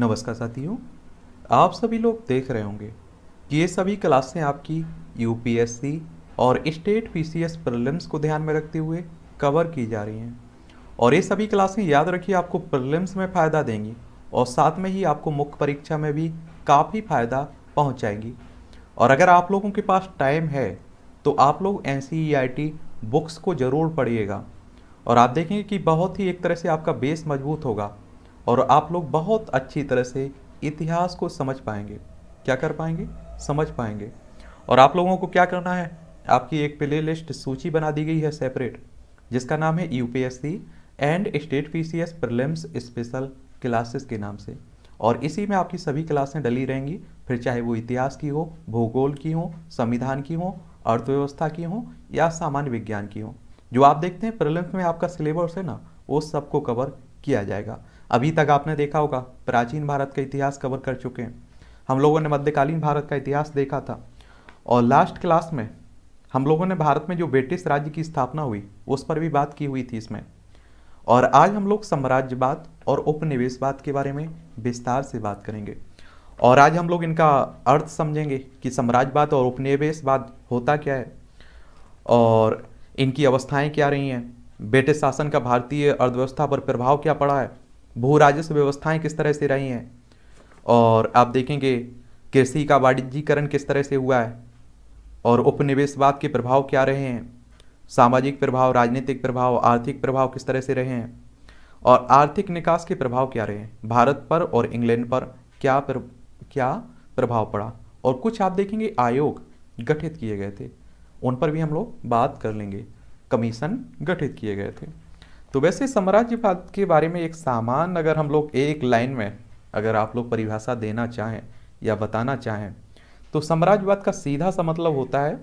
नमस्कार साथियों आप सभी लोग देख रहे होंगे कि ये सभी क्लासें आपकी यूपीएससी और स्टेट पीसीएस प्रीलिम्स को ध्यान में रखते हुए कवर की जा रही हैं और ये सभी क्लासें याद रखिए आपको प्रीलिम्स में फ़ायदा देंगी और साथ में ही आपको मुख्य परीक्षा में भी काफ़ी फ़ायदा पहुंचाएंगी और अगर आप लोगों के पास टाइम है तो आप लोग एन बुक्स e, को ज़रूर पढ़िएगा और आप देखेंगे कि बहुत ही एक तरह से आपका बेस मजबूत होगा और आप लोग बहुत अच्छी तरह से इतिहास को समझ पाएंगे क्या कर पाएंगे समझ पाएंगे और आप लोगों को क्या करना है आपकी एक प्ले लिस्ट सूची बना दी गई है सेपरेट जिसका नाम है UPSC and state PCS prelims special classes के नाम से और इसी में आपकी सभी क्लासें डली रहेंगी फिर चाहे वो इतिहास की हो भूगोल की हो संविधान की हो अर्थव्यवस्था की हो या सामान्य विज्ञान की हो जो आप देखते हैं प्रिलिम्स में आपका सिलेबस है ना वो सबको कवर किया जाएगा अभी तक आपने देखा होगा प्राचीन भारत का इतिहास कवर कर चुके हैं हम लोगों ने मध्यकालीन भारत का इतिहास देखा था और लास्ट क्लास में हम लोगों ने भारत में जो ब्रिटिश राज्य की स्थापना हुई उस पर भी बात की हुई थी इसमें और आज हम लोग साम्राज्यवाद और उपनिवेशवाद के बारे में विस्तार से बात करेंगे और आज हम लोग इनका अर्थ समझेंगे कि साम्राज्यवाद और उपनिवेशवाद होता क्या है और इनकी अवस्थाएं क्या रही हैं ब्रिटिश शासन का भारतीय अर्थव्यवस्था पर प्रभाव क्या पड़ा है भू राजस्व व्यवस्थाएं किस तरह से रही हैं और आप देखेंगे कृषि का वाणिज्यीकरण किस तरह से हुआ है और उपनिवेशवाद के प्रभाव क्या रहे हैं सामाजिक प्रभाव राजनीतिक प्रभाव आर्थिक प्रभाव किस तरह से रहे हैं और आर्थिक निकास के प्रभाव क्या रहे हैं भारत पर और इंग्लैंड पर क्या पर, क्या प्रभाव पड़ा और कुछ आप देखेंगे आयोग गठित किए गए थे उन पर भी हम लोग बात कर लेंगे कमीशन गठित किए गए थे तो वैसे साम्राज्यवाद के बारे में एक सामान अगर हम लोग एक लाइन में अगर आप लोग परिभाषा देना चाहें या बताना चाहें तो साम्राज्यवाद का सीधा सा मतलब होता है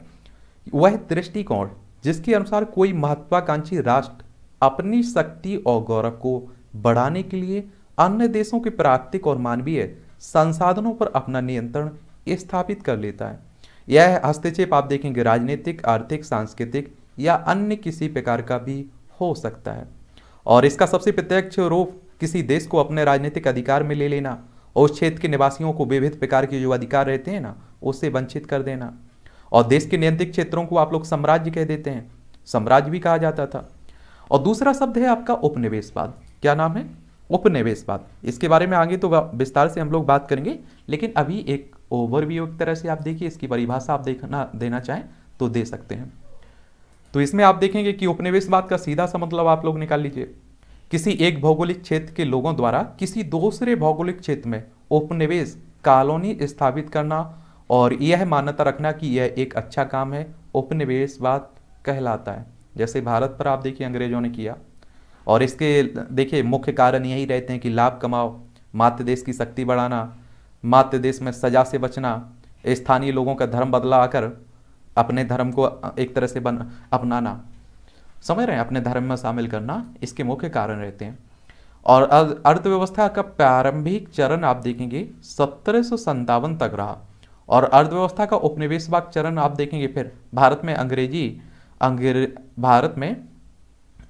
वह दृष्टिकोण जिसके अनुसार कोई महत्वाकांक्षी राष्ट्र अपनी शक्ति और गौरव को बढ़ाने के लिए अन्य देशों के प्राकृतिक और मानवीय संसाधनों पर अपना नियंत्रण स्थापित कर लेता है यह हस्तक्षेप आप देखेंगे राजनीतिक आर्थिक सांस्कृतिक या अन्य किसी प्रकार का भी हो सकता है और इसका सबसे प्रत्यक्ष रूप किसी देश को अपने राजनीतिक अधिकार में ले लेना और उस क्षेत्र के निवासियों को विभिन्न प्रकार के जो अधिकार रहते हैं ना उससे वंचित कर देना और देश के नियंत्रित क्षेत्रों को आप लोग साम्राज्य कह देते हैं साम्राज्य भी कहा जाता था और दूसरा शब्द है आपका उपनिवेशवाद क्या नाम है उपनिवेशवाद इसके बारे में आगे तो विस्तार से हम लोग बात करेंगे लेकिन अभी एक ओवरव्यू एक तरह से आप देखिए इसकी परिभाषा आप देखना देना चाहें तो दे सकते हैं तो इसमें आप देखेंगे कि उपनिवेशवाद का सीधा सा मतलब आप लोग निकाल लीजिए किसी एक भौगोलिक क्षेत्र के लोगों द्वारा किसी दूसरे भौगोलिक क्षेत्र में उपनिवेश कॉलोनी स्थापित करना और यह मान्यता रखना कि यह एक अच्छा काम है उपनिवेशवाद कहलाता है जैसे भारत पर आप देखिए अंग्रेजों ने किया और इसके देखिए मुख्य कारण यही रहते हैं कि लाभ कमाओ मातृ देश की शक्ति बढ़ाना मातृ देश में सजा से बचना स्थानीय लोगों का धर्म बदला आकर अपने धर्म को एक तरह से बन अपनाना समझ रहे हैं अपने धर्म में शामिल करना इसके मुख्य कारण रहते हैं और अर्थव्यवस्था का प्रारंभिक चरण आप देखेंगे सत्रह तक रहा और अर्थव्यवस्था का उपनिवेशवाद चरण आप देखेंगे फिर भारत में अंग्रेजी अंग्रे भारत में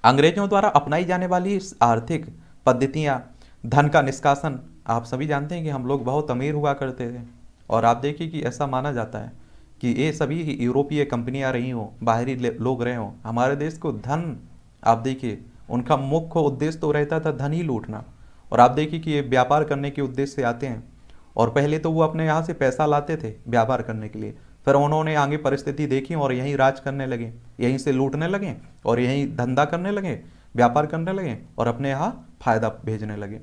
अंग्रेजों द्वारा अपनाई जाने वाली आर्थिक पद्धतियाँ धन का निष्कासन आप सभी जानते हैं कि हम लोग बहुत अमीर हुआ करते थे और आप देखिए कि ऐसा माना जाता है कि ये सभी यूरोपीय कंपनियां रही हों बाहरी लोग रहे हों हमारे देश को धन आप देखिए उनका मुख्य उद्देश्य तो रहता था धन ही लूटना और आप देखिए कि ये व्यापार करने के उद्देश्य से आते हैं और पहले तो वो अपने यहाँ से पैसा लाते थे व्यापार करने के लिए फिर उन्होंने आगे परिस्थिति देखी और यहीं राज करने लगे यहीं से लूटने लगे और यहीं धंधा करने लगे व्यापार करने लगे और अपने यहाँ फायदा भेजने लगे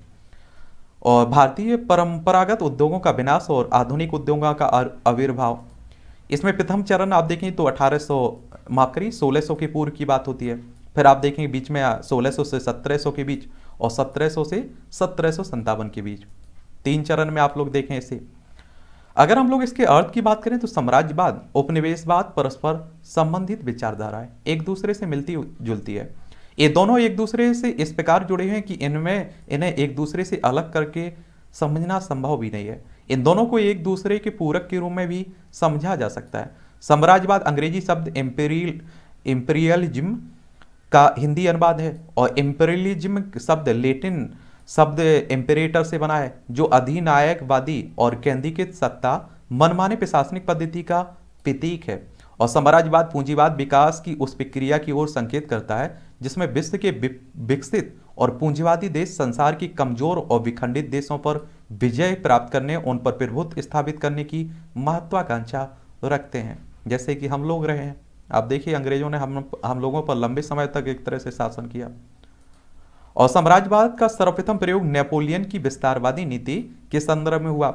और भारतीय परंपरागत उद्योगों का विनाश और आधुनिक उद्योगों का आविर्भाव इसमें प्रथम चरण आप देखें तो 1800 माफ करिए सौ के पूर्व की बात होती है फिर आप देखेंगे बीच में 1600 से 1700 के बीच और 1700 से सत्रह के बीच तीन चरण में आप लोग देखें इसे अगर हम लोग इसके अर्थ की बात करें तो साम्राज्यवाद उपनिवेशवाद परस्पर संबंधित विचारधाराएं एक दूसरे से मिलती जुलती है ये दोनों एक दूसरे से इस प्रकार जुड़े हैं कि इनमें इन्हें एक दूसरे से अलग करके समझना संभव भी नहीं है इन दोनों को एक दूसरे के पूरक के रूप में भी समझा जा सकता है साम्राज्यवाद अंग्रेजी शब्द एम्पेरियल एम्पेरियलिज्म का हिंदी अनुवाद है और एम्पेरियलिज्म शब्द लेटिन शब्द एम्पेरेटर से बना है जो अधिनायकवादी और केंद्रीकृत सत्ता मनमाने प्रशासनिक पद्धति का प्रतीक है और साम्राज्यवाद पूंजीवाद विकास की उस प्रक्रिया की ओर संकेत करता है जिसमें विश्व के विकसित और पूंजीवादी देश संसार की कमजोर और विखंडित देशों पर विजय प्राप्त करने उन पर प्रभुत्व स्थापित करने की महत्वाकांक्षा रखते हैं जैसे कि हम लोग रहे हैं आप देखिए अंग्रेजों ने हम हम लोगों पर लंबे समय तक एक तरह से शासन किया और साम्राज्यवाद का सर्वप्रथम प्रयोग नेपोलियन की विस्तारवादी नीति के संदर्भ में हुआ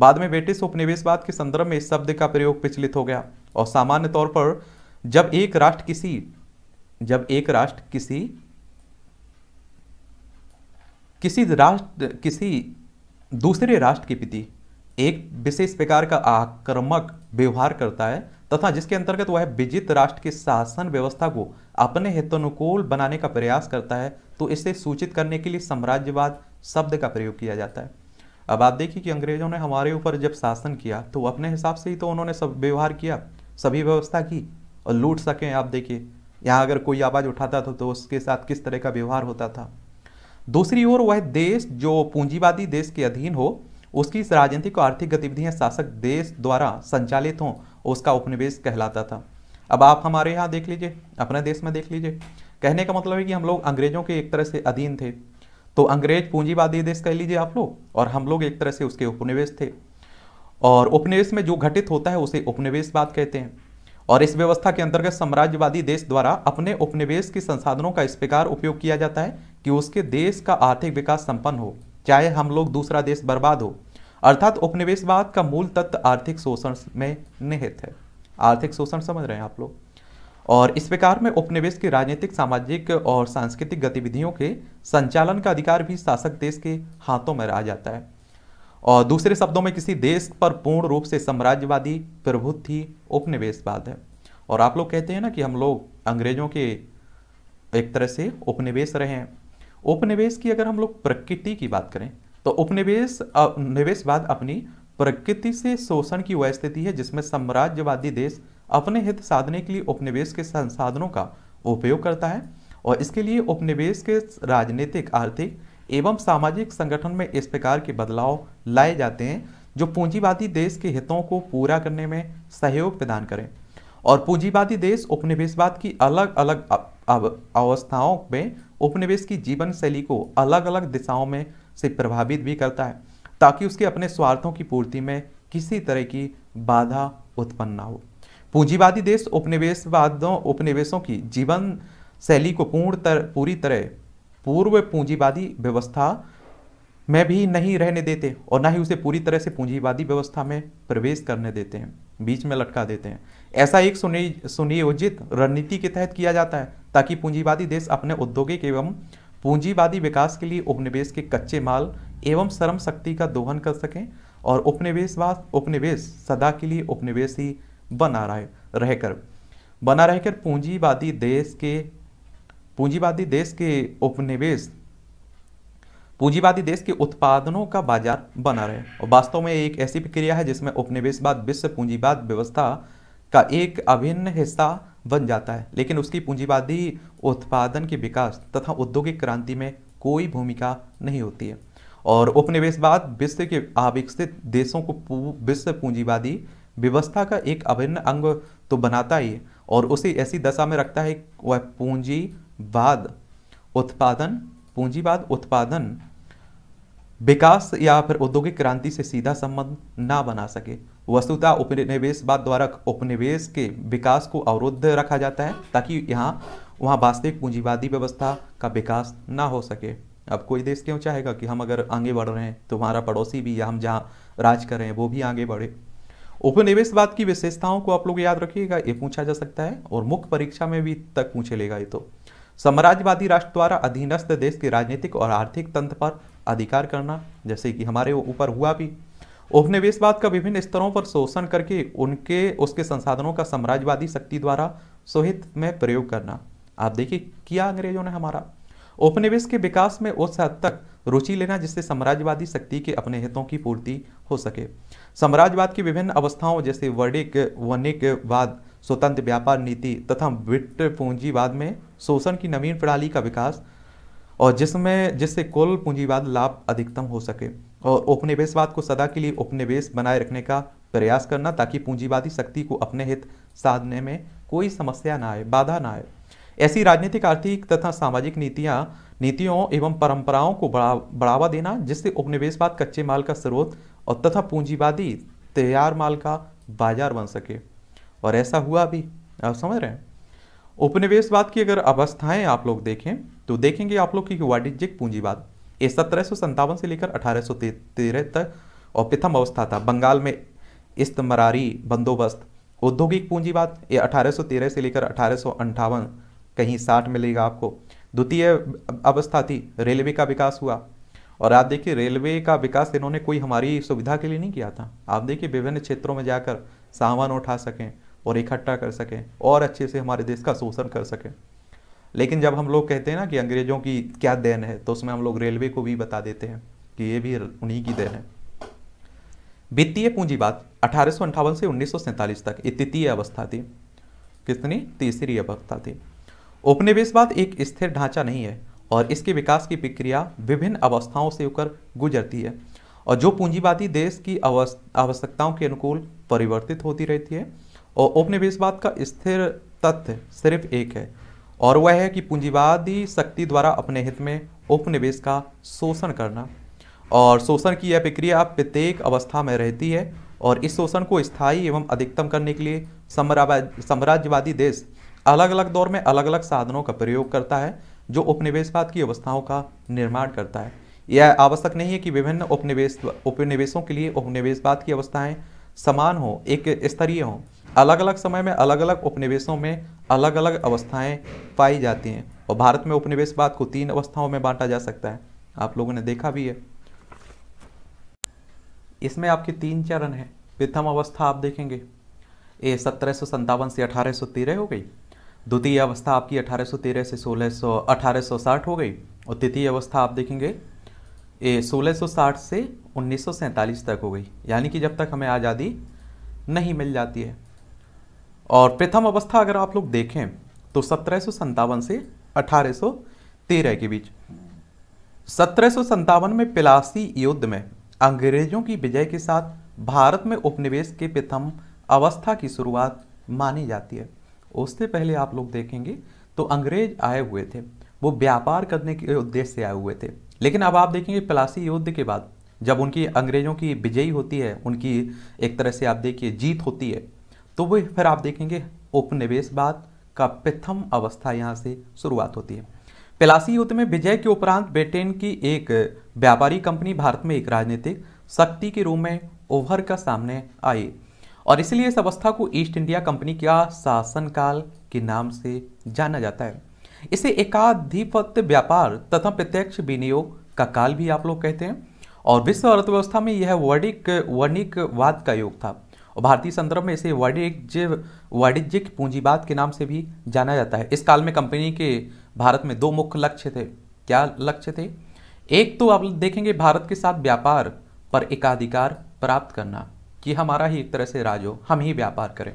बाद में ब्रिटिश उपनिवेशवाद के संदर्भ में इस शब्द का प्रयोग विचलित हो गया और सामान्य तौर पर जब एक राष्ट्र किसी जब एक राष्ट्र किसी किसी राष्ट्र किसी दूसरे राष्ट्र के प्रति एक विशेष प्रकार का आक्रमक व्यवहार करता है तथा जिसके अंतर्गत वह विजित राष्ट्र की शासन व्यवस्था को अपने हितानुकूल बनाने का प्रयास करता है तो इसे सूचित करने के लिए साम्राज्यवाद शब्द का प्रयोग किया जाता है अब आप देखिए कि अंग्रेजों ने हमारे ऊपर जब शासन किया तो अपने हिसाब से ही तो उन्होंने सब व्यवहार किया सभी व्यवस्था की और लूट सकें आप देखिए यहाँ अगर कोई आवाज़ उठाता था तो उसके साथ किस तरह का व्यवहार होता था दूसरी ओर वह देश जो पूंजीवादी देश के अधीन हो उसकी राजनीतिक और आर्थिक गतिविधियां शासक देश द्वारा संचालित हों उसका उपनिवेश कहलाता था अब आप हमारे यहाँ देख लीजिए अपने देश में देख लीजिए कहने का मतलब है कि हम लोग अंग्रेजों के एक तरह से अधीन थे तो अंग्रेज पूंजीवादी देश कह लीजिए आप लोग और हम लोग एक तरह से उसके उपनिवेश थे और उपनिवेश में जो घटित होता है उसे उपनिवेशवाद कहते हैं और इस व्यवस्था के अंतर्गत साम्राज्यवादी देश द्वारा अपने उपनिवेश के संसाधनों का इस प्रकार उपयोग किया जाता है कि उसके देश का आर्थिक विकास संपन्न हो चाहे हम लोग दूसरा देश बर्बाद हो अर्थात उपनिवेशवाद का मूल तत्व आर्थिक शोषण में निहित है आर्थिक शोषण समझ रहे हैं आप लोग और इस प्रकार में उपनिवेश की राजनीतिक सामाजिक और सांस्कृतिक गतिविधियों के संचालन का अधिकार भी शासक देश के हाथों में रह जाता है और दूसरे शब्दों में किसी देश पर पूर्ण रूप से साम्राज्यवादी थी उपनिवेशवाद है और आप लोग कहते हैं ना कि हम लोग अंग्रेजों के एक तरह से उपनिवेश रहे हैं उपनिवेश की अगर हम लोग प्रकृति की बात करें तो उपनिवेश निवेशवाद अपनी प्रकृति से शोषण की वह स्थिति है जिसमें साम्राज्यवादी देश अपने हित साधने के लिए उपनिवेश के संसाधनों का उपयोग करता है और इसके लिए उपनिवेश के राजनीतिक आर्थिक एवं सामाजिक संगठन में इस प्रकार के बदलाव लाए जाते हैं जो पूंजीवादी देश के हितों को पूरा करने में सहयोग प्रदान करें और पूंजीवादी देश उपनिवेशवाद की अलग अलग अवस्थाओं में उपनिवेश की जीवन शैली को अलग अलग दिशाओं में से प्रभावित भी करता है ताकि उसके अपने स्वार्थों की पूर्ति में किसी तरह की बाधा उत्पन्न ना हो पूंजीवादी देश उपनिवेशवादों उपनिवेशों की जीवन शैली को पूर्ण तर पूरी तरह पूर्व पूंजीवादी व्यवस्था में भी नहीं रहने देते और ना ही उसे पूरी तरह से पूंजीवादी व्यवस्था में प्रवेश करने देते हैं बीच में लटका देते हैं ऐसा एक सुनियोजित रणनीति के तहत किया जाता है ताकि पूंजीवादी देश अपने औद्योगिक एवं पूंजीवादी विकास के लिए उपनिवेश के कच्चे माल एवं श्रम शक्ति का दोहन कर सकें और उपनिवेशवाद उपनिवेश सदा के लिए उपनिवेश ही बना रहे रहकर बना रहकर पूंजीवादी देश के पूंजीवादी देश के उपनिवेश पूंजीवादी देश के उत्पादनों का बाजार बना रहे और वास्तव में एक ऐसी प्रक्रिया है जिसमें उपनिवेशवाद विश्व पूंजीवाद व्यवस्था का एक अभिन्न हिस्सा बन जाता है लेकिन उसकी पूंजीवादी उत्पादन के विकास तथा औद्योगिक क्रांति में कोई भूमिका नहीं होती है और उपनिवेशवाद विश्व के अविकसित देशों को विश्व पूंजीवादी व्यवस्था का एक अभिन्न अंग तो बनाता ही है और उसे ऐसी दशा में रखता है वह पूंजी बाद उत्पादन पूंजीवाद उत्पादन विकास या फिर औद्योगिक क्रांति से सीधा संबंध ना बना सके वस्तुतः उपनिवेशवाद द्वारा उपनिवेश के विकास को अवरुद्ध रखा जाता है ताकि यहाँ वहाँ वास्तविक पूंजीवादी व्यवस्था का विकास ना हो सके अब कोई देश क्यों चाहेगा कि हम अगर आगे बढ़ रहे हैं तो हमारा पड़ोसी भी या हम जहाँ राज कर रहे हैं वो भी आगे बढ़े उपनिवेशवाद की विशेषताओं को आप लोग याद रखिएगा ये पूछा जा सकता है और मुख्य परीक्षा में भी तक पूछे लेगा ये तो साम्राज्यवादी राष्ट्र द्वारा अधीनस्थ देश के राजनीतिक और आर्थिक तंत्र पर अधिकार करना जैसे कि हमारे ऊपर हुआ भी उपनिवेशवाद का विभिन्न स्तरों पर शोषण करके उनके उसके संसाधनों का साम्राज्यवादी शक्ति द्वारा सोहित में प्रयोग करना आप देखिए किया अंग्रेजों ने हमारा उपनिवेश के विकास में उस हद तक रुचि लेना जिससे साम्राज्यवादी शक्ति के अपने हितों की पूर्ति हो सके साम्राज्यवाद की विभिन्न अवस्थाओं जैसे वर्णिक वनिकवाद स्वतंत्र व्यापार नीति तथा वित्त पूंजीवाद में शोषण की नवीन प्रणाली का विकास और जिसमें जिससे कुल पूंजीवाद लाभ अधिकतम हो सके और उपनिवेशवाद को सदा के लिए उपनिवेश बनाए रखने का प्रयास करना ताकि पूंजीवादी शक्ति को अपने हित साधने में कोई समस्या ना आए बाधा ना आए ऐसी राजनीतिक आर्थिक तथा सामाजिक नीतियाँ नीतियों एवं परंपराओं को बढ़ा बढ़ावा देना जिससे उपनिवेशवाद कच्चे माल का स्रोत और तथा पूंजीवादी तैयार माल का बाजार बन सके और ऐसा हुआ भी आप समझ रहे हैं उपनिवेशवाद की अगर अवस्थाएं आप लोग देखें तो देखेंगे आप लोग की वाणिज्यिक पूंजीवाद ये सत्रह से लेकर अठारह तेरह तक और प्रथम अवस्था था बंगाल में इस्तमरारी बंदोबस्त औद्योगिक पूंजीवाद ये 1813 से लेकर अठारह कहीं साठ मिलेगा आपको द्वितीय अवस्था थी रेलवे का विकास हुआ और आप देखिए रेलवे का विकास इन्होंने कोई हमारी सुविधा के लिए नहीं किया था आप देखिए विभिन्न क्षेत्रों में जाकर सामान उठा सकें और इकट्ठा कर सकें और अच्छे से हमारे देश का शोषण कर सकें लेकिन जब हम लोग कहते हैं ना कि अंग्रेज़ों की क्या देन है तो उसमें हम लोग रेलवे को भी बता देते हैं कि ये भी उन्हीं की देन है वित्तीय पूंजीवाद अठारह से उन्नीस तक ये तृतीय अवस्था थी कितनी तीसरी अवस्था थी उपनिवेशवाद एक स्थिर ढांचा नहीं है और इसके विकास की प्रक्रिया विभिन्न अवस्थाओं से होकर गुजरती है और जो पूंजीवादी देश की आवश्यकताओं के अनुकूल परिवर्तित होती रहती है और उपनिवेशवाद का स्थिर तथ्य सिर्फ एक है और वह है कि पूंजीवादी शक्ति द्वारा अपने हित में उपनिवेश का शोषण करना और शोषण की यह प्रक्रिया प्रत्येक अवस्था में रहती है और इस शोषण को स्थायी एवं अधिकतम करने के लिए साम्राज्यवादी देश अलग अलग दौर में अलग अलग साधनों का प्रयोग करता है जो उपनिवेशवाद की अवस्थाओं का निर्माण करता है यह आवश्यक नहीं है कि विभिन्न उपनिवेश उपनिवेशों के लिए उपनिवेशवाद की अवस्थाएं समान हो एक स्तरीय हो अलग अलग समय में अलग अलग उपनिवेशों में अलग अलग अवस्थाएं पाई जाती हैं और भारत में उपनिवेशवाद को तीन अवस्थाओं में बांटा जा सकता है आप लोगों ने देखा भी है इसमें आपके तीन चरण हैं प्रथम अवस्था आप देखेंगे ये सत्रह से अठारह हो गई द्वितीय अवस्था आपकी अठारह से सोलह सौ हो गई और तृतीय अवस्था आप देखेंगे ये 1660 से उन्नीस तक हो गई यानी कि जब तक हमें आज़ादी नहीं मिल जाती है और प्रथम अवस्था अगर आप लोग देखें तो सत्रह से अठारह के बीच सत्रह में पिलासी युद्ध में अंग्रेजों की विजय के साथ भारत में उपनिवेश के प्रथम अवस्था की शुरुआत मानी जाती है उससे पहले आप लोग देखेंगे तो अंग्रेज आए हुए थे वो व्यापार करने के उद्देश्य से आए हुए थे लेकिन अब आप देखेंगे प्लासी युद्ध के बाद जब उनकी अंग्रेजों की विजयी होती है उनकी एक तरह से आप देखिए जीत होती है तो वह फिर आप देखेंगे उपनिवेशवाद का प्रथम अवस्था यहाँ से शुरुआत होती है प्लासी युद्ध में विजय के उपरांत ब्रिटेन की एक व्यापारी कंपनी भारत में एक राजनीतिक शक्ति के रूप में उभर कर सामने आई और इसलिए इस अवस्था को ईस्ट इंडिया कंपनी का शासनकाल के नाम से जाना जाता है इसे एकाधिपत्य व्यापार तथा प्रत्यक्ष विनियोग का काल भी आप लोग कहते हैं और विश्व अर्थव्यवस्था में यह वर्णिक वर्णिकवाद का योग था और भारतीय संदर्भ में इसे वाणिज्य वाणिज्यिक पूंजीवाद के नाम से भी जाना जाता है इस काल में कंपनी के भारत में दो मुख्य लक्ष्य थे क्या लक्ष्य थे एक तो आप देखेंगे भारत के साथ व्यापार पर एकाधिकार प्राप्त करना कि हमारा ही एक तरह से राज हो हम ही व्यापार करें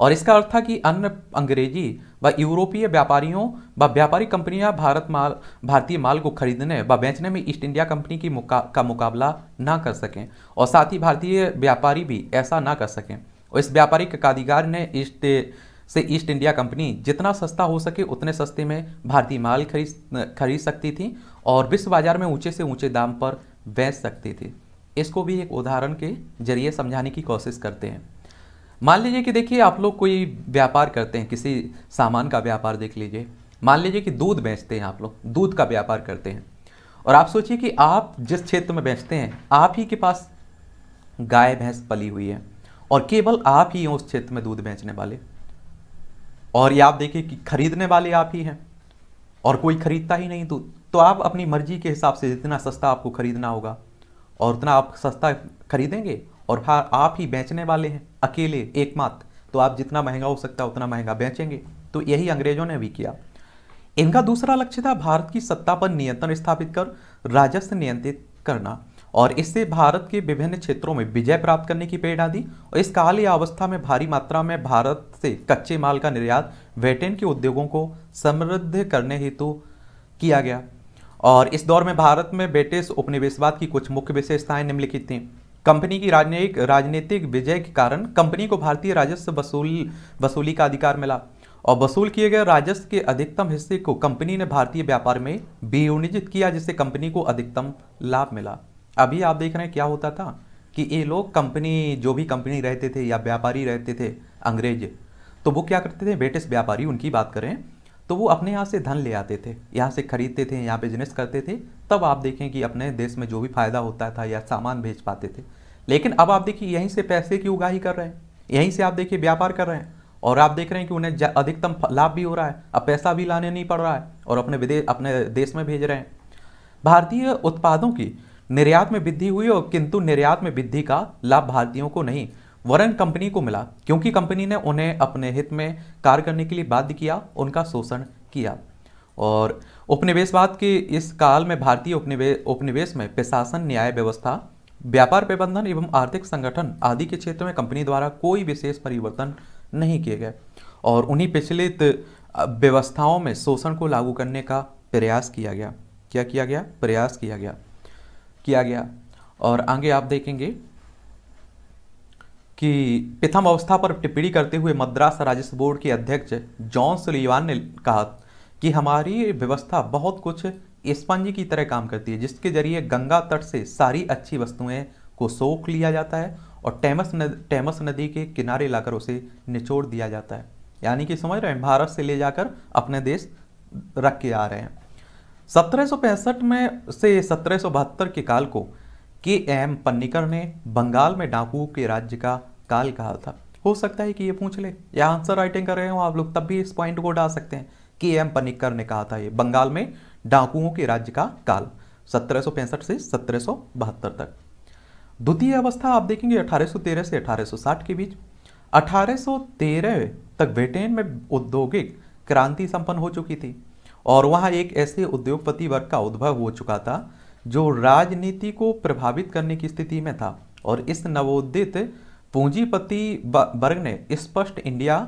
और इसका अर्थ था कि अन्य अंग्रेजी व यूरोपीय व्यापारियों व व्यापारी कंपनियां भारत माल भारतीय माल को खरीदने व बेचने में ईस्ट इंडिया कंपनी की मुका, का मुकाबला ना कर सकें और साथ ही भारतीय व्यापारी भी ऐसा ना कर सकें और इस व्यापारी कादिगार ने ईस्ट से ईस्ट इंडिया कंपनी जितना सस्ता हो सके उतने सस्ते में भारतीय माल खरीद खरीद सकती थी और विश्व बाजार में ऊँचे से ऊँचे दाम पर बेच सकती थी इसको भी एक उदाहरण के जरिए समझाने की कोशिश करते हैं मान लीजिए कि देखिए आप लोग कोई व्यापार करते हैं किसी सामान का व्यापार देख लीजिए मान लीजिए कि दूध बेचते हैं आप लोग दूध का व्यापार करते हैं और आप सोचिए कि आप जिस क्षेत्र में बेचते हैं आप ही के पास गाय भैंस पली हुई है और केवल आप ही हैं उस क्षेत्र में दूध बेचने वाले और ये आप देखिए कि खरीदने वाले आप ही हैं और कोई खरीदता ही नहीं दूध तो आप अपनी मर्जी के हिसाब से जितना सस्ता आपको खरीदना होगा और उतना आप सस्ता खरीदेंगे और आप ही बेचने वाले हैं अकेले एकमात्र तो आप जितना महंगा हो सकता है उतना महंगा बेचेंगे तो यही अंग्रेजों ने भी किया इनका दूसरा लक्ष्य था भारत की सत्ता पर नियंत्रण स्थापित कर राजस्व नियंत्रित करना और इससे भारत के विभिन्न क्षेत्रों में विजय प्राप्त करने की प्रेरणा दी और इस काल या अवस्था में भारी मात्रा में भारत से कच्चे माल का निर्यात ब्रिटेन के उद्योगों को समृद्ध करने हेतु तो किया गया और इस दौर में भारत में ब्रिटिश उपनिवेशवाद की कुछ मुख्य विशेषताएं निम्नलिखित थीं कंपनी की राजनयिक राजनीतिक विजय के कारण कंपनी को भारतीय राजस्व वसूल वसूली का अधिकार मिला और वसूल किए गए राजस्व के अधिकतम हिस्से को कंपनी ने भारतीय व्यापार में वियोनिजित किया जिससे कंपनी को अधिकतम लाभ मिला अभी आप देख रहे हैं क्या होता था कि ये लोग कंपनी जो भी कंपनी रहते थे या व्यापारी रहते थे अंग्रेज तो वो क्या करते थे ब्रिटिश व्यापारी उनकी बात करें तो वो अपने यहाँ से धन ले आते थे यहाँ से खरीदते थे यहाँ बिजनेस करते थे तब आप देखें कि अपने देश में जो भी फायदा होता था या सामान भेज पाते थे लेकिन अब आप देखिए यहीं से पैसे की उगाही कर रहे हैं यहीं से आप देखिए व्यापार कर रहे हैं और आप देख रहे हैं कि उन्हें अधिकतम लाभ भी हो रहा है अब पैसा भी लाने नहीं पड़ रहा है और अपने विदेश अपने देश में भेज रहे हैं भारतीय उत्पादों की निर्यात में वृद्धि हुई और किंतु निर्यात में वृद्धि का लाभ भारतीयों को नहीं वरन कंपनी को मिला क्योंकि कंपनी ने उन्हें अपने हित में कार्य करने के लिए बाध्य किया उनका शोषण किया और उपनिवेशवाद के इस काल में भारतीय उपनिवेश उपनिवेश में प्रशासन न्याय व्यवस्था व्यापार प्रबंधन एवं आर्थिक संगठन आदि के क्षेत्र में कंपनी द्वारा कोई विशेष परिवर्तन नहीं किए गए और उन्हीं प्रचलित व्यवस्थाओं में शोषण को लागू करने का प्रयास किया गया क्या किया गया प्रयास किया गया किया गया और आगे आप देखेंगे कि प्रथम अवस्था पर टिप्पणी करते हुए मद्रास राजस्व बोर्ड के अध्यक्ष जॉन सुलिवान ने कहा कि हमारी व्यवस्था बहुत कुछ स्पंज की तरह काम करती है जिसके जरिए गंगा तट से सारी अच्छी वस्तुएं को सोख लिया जाता है और टेमस नद टेमस नदी के किनारे लाकर उसे निचोड़ दिया जाता है यानी कि समझ रहे हैं भारत से ले जाकर अपने देश रख के आ रहे हैं सत्रह में से सत्रह के काल को के एम पन्नीकर ने बंगाल में डाकू के राज्य का काल कहा था हो सकता है कि ये पूछ ले या आंसर राइटिंग कर रहे हो आप लोग तब भी इस पॉइंट को डाल सकते हैं के एम पनिकर ने कहा था ये बंगाल में डाकुओं के राज्य का काल सत्रह से सत्रह तक द्वितीय अवस्था आप देखेंगे 1813 से 1860 के बीच 1813 तक ब्रिटेन में औद्योगिक क्रांति संपन्न हो चुकी थी और वहाँ एक ऐसे उद्योगपति वर्ग का उद्भव हो चुका था जो राजनीति को प्रभावित करने की स्थिति में था और इस नवोदित पूंजीपति वर्ग ने स्पष्ट इंडिया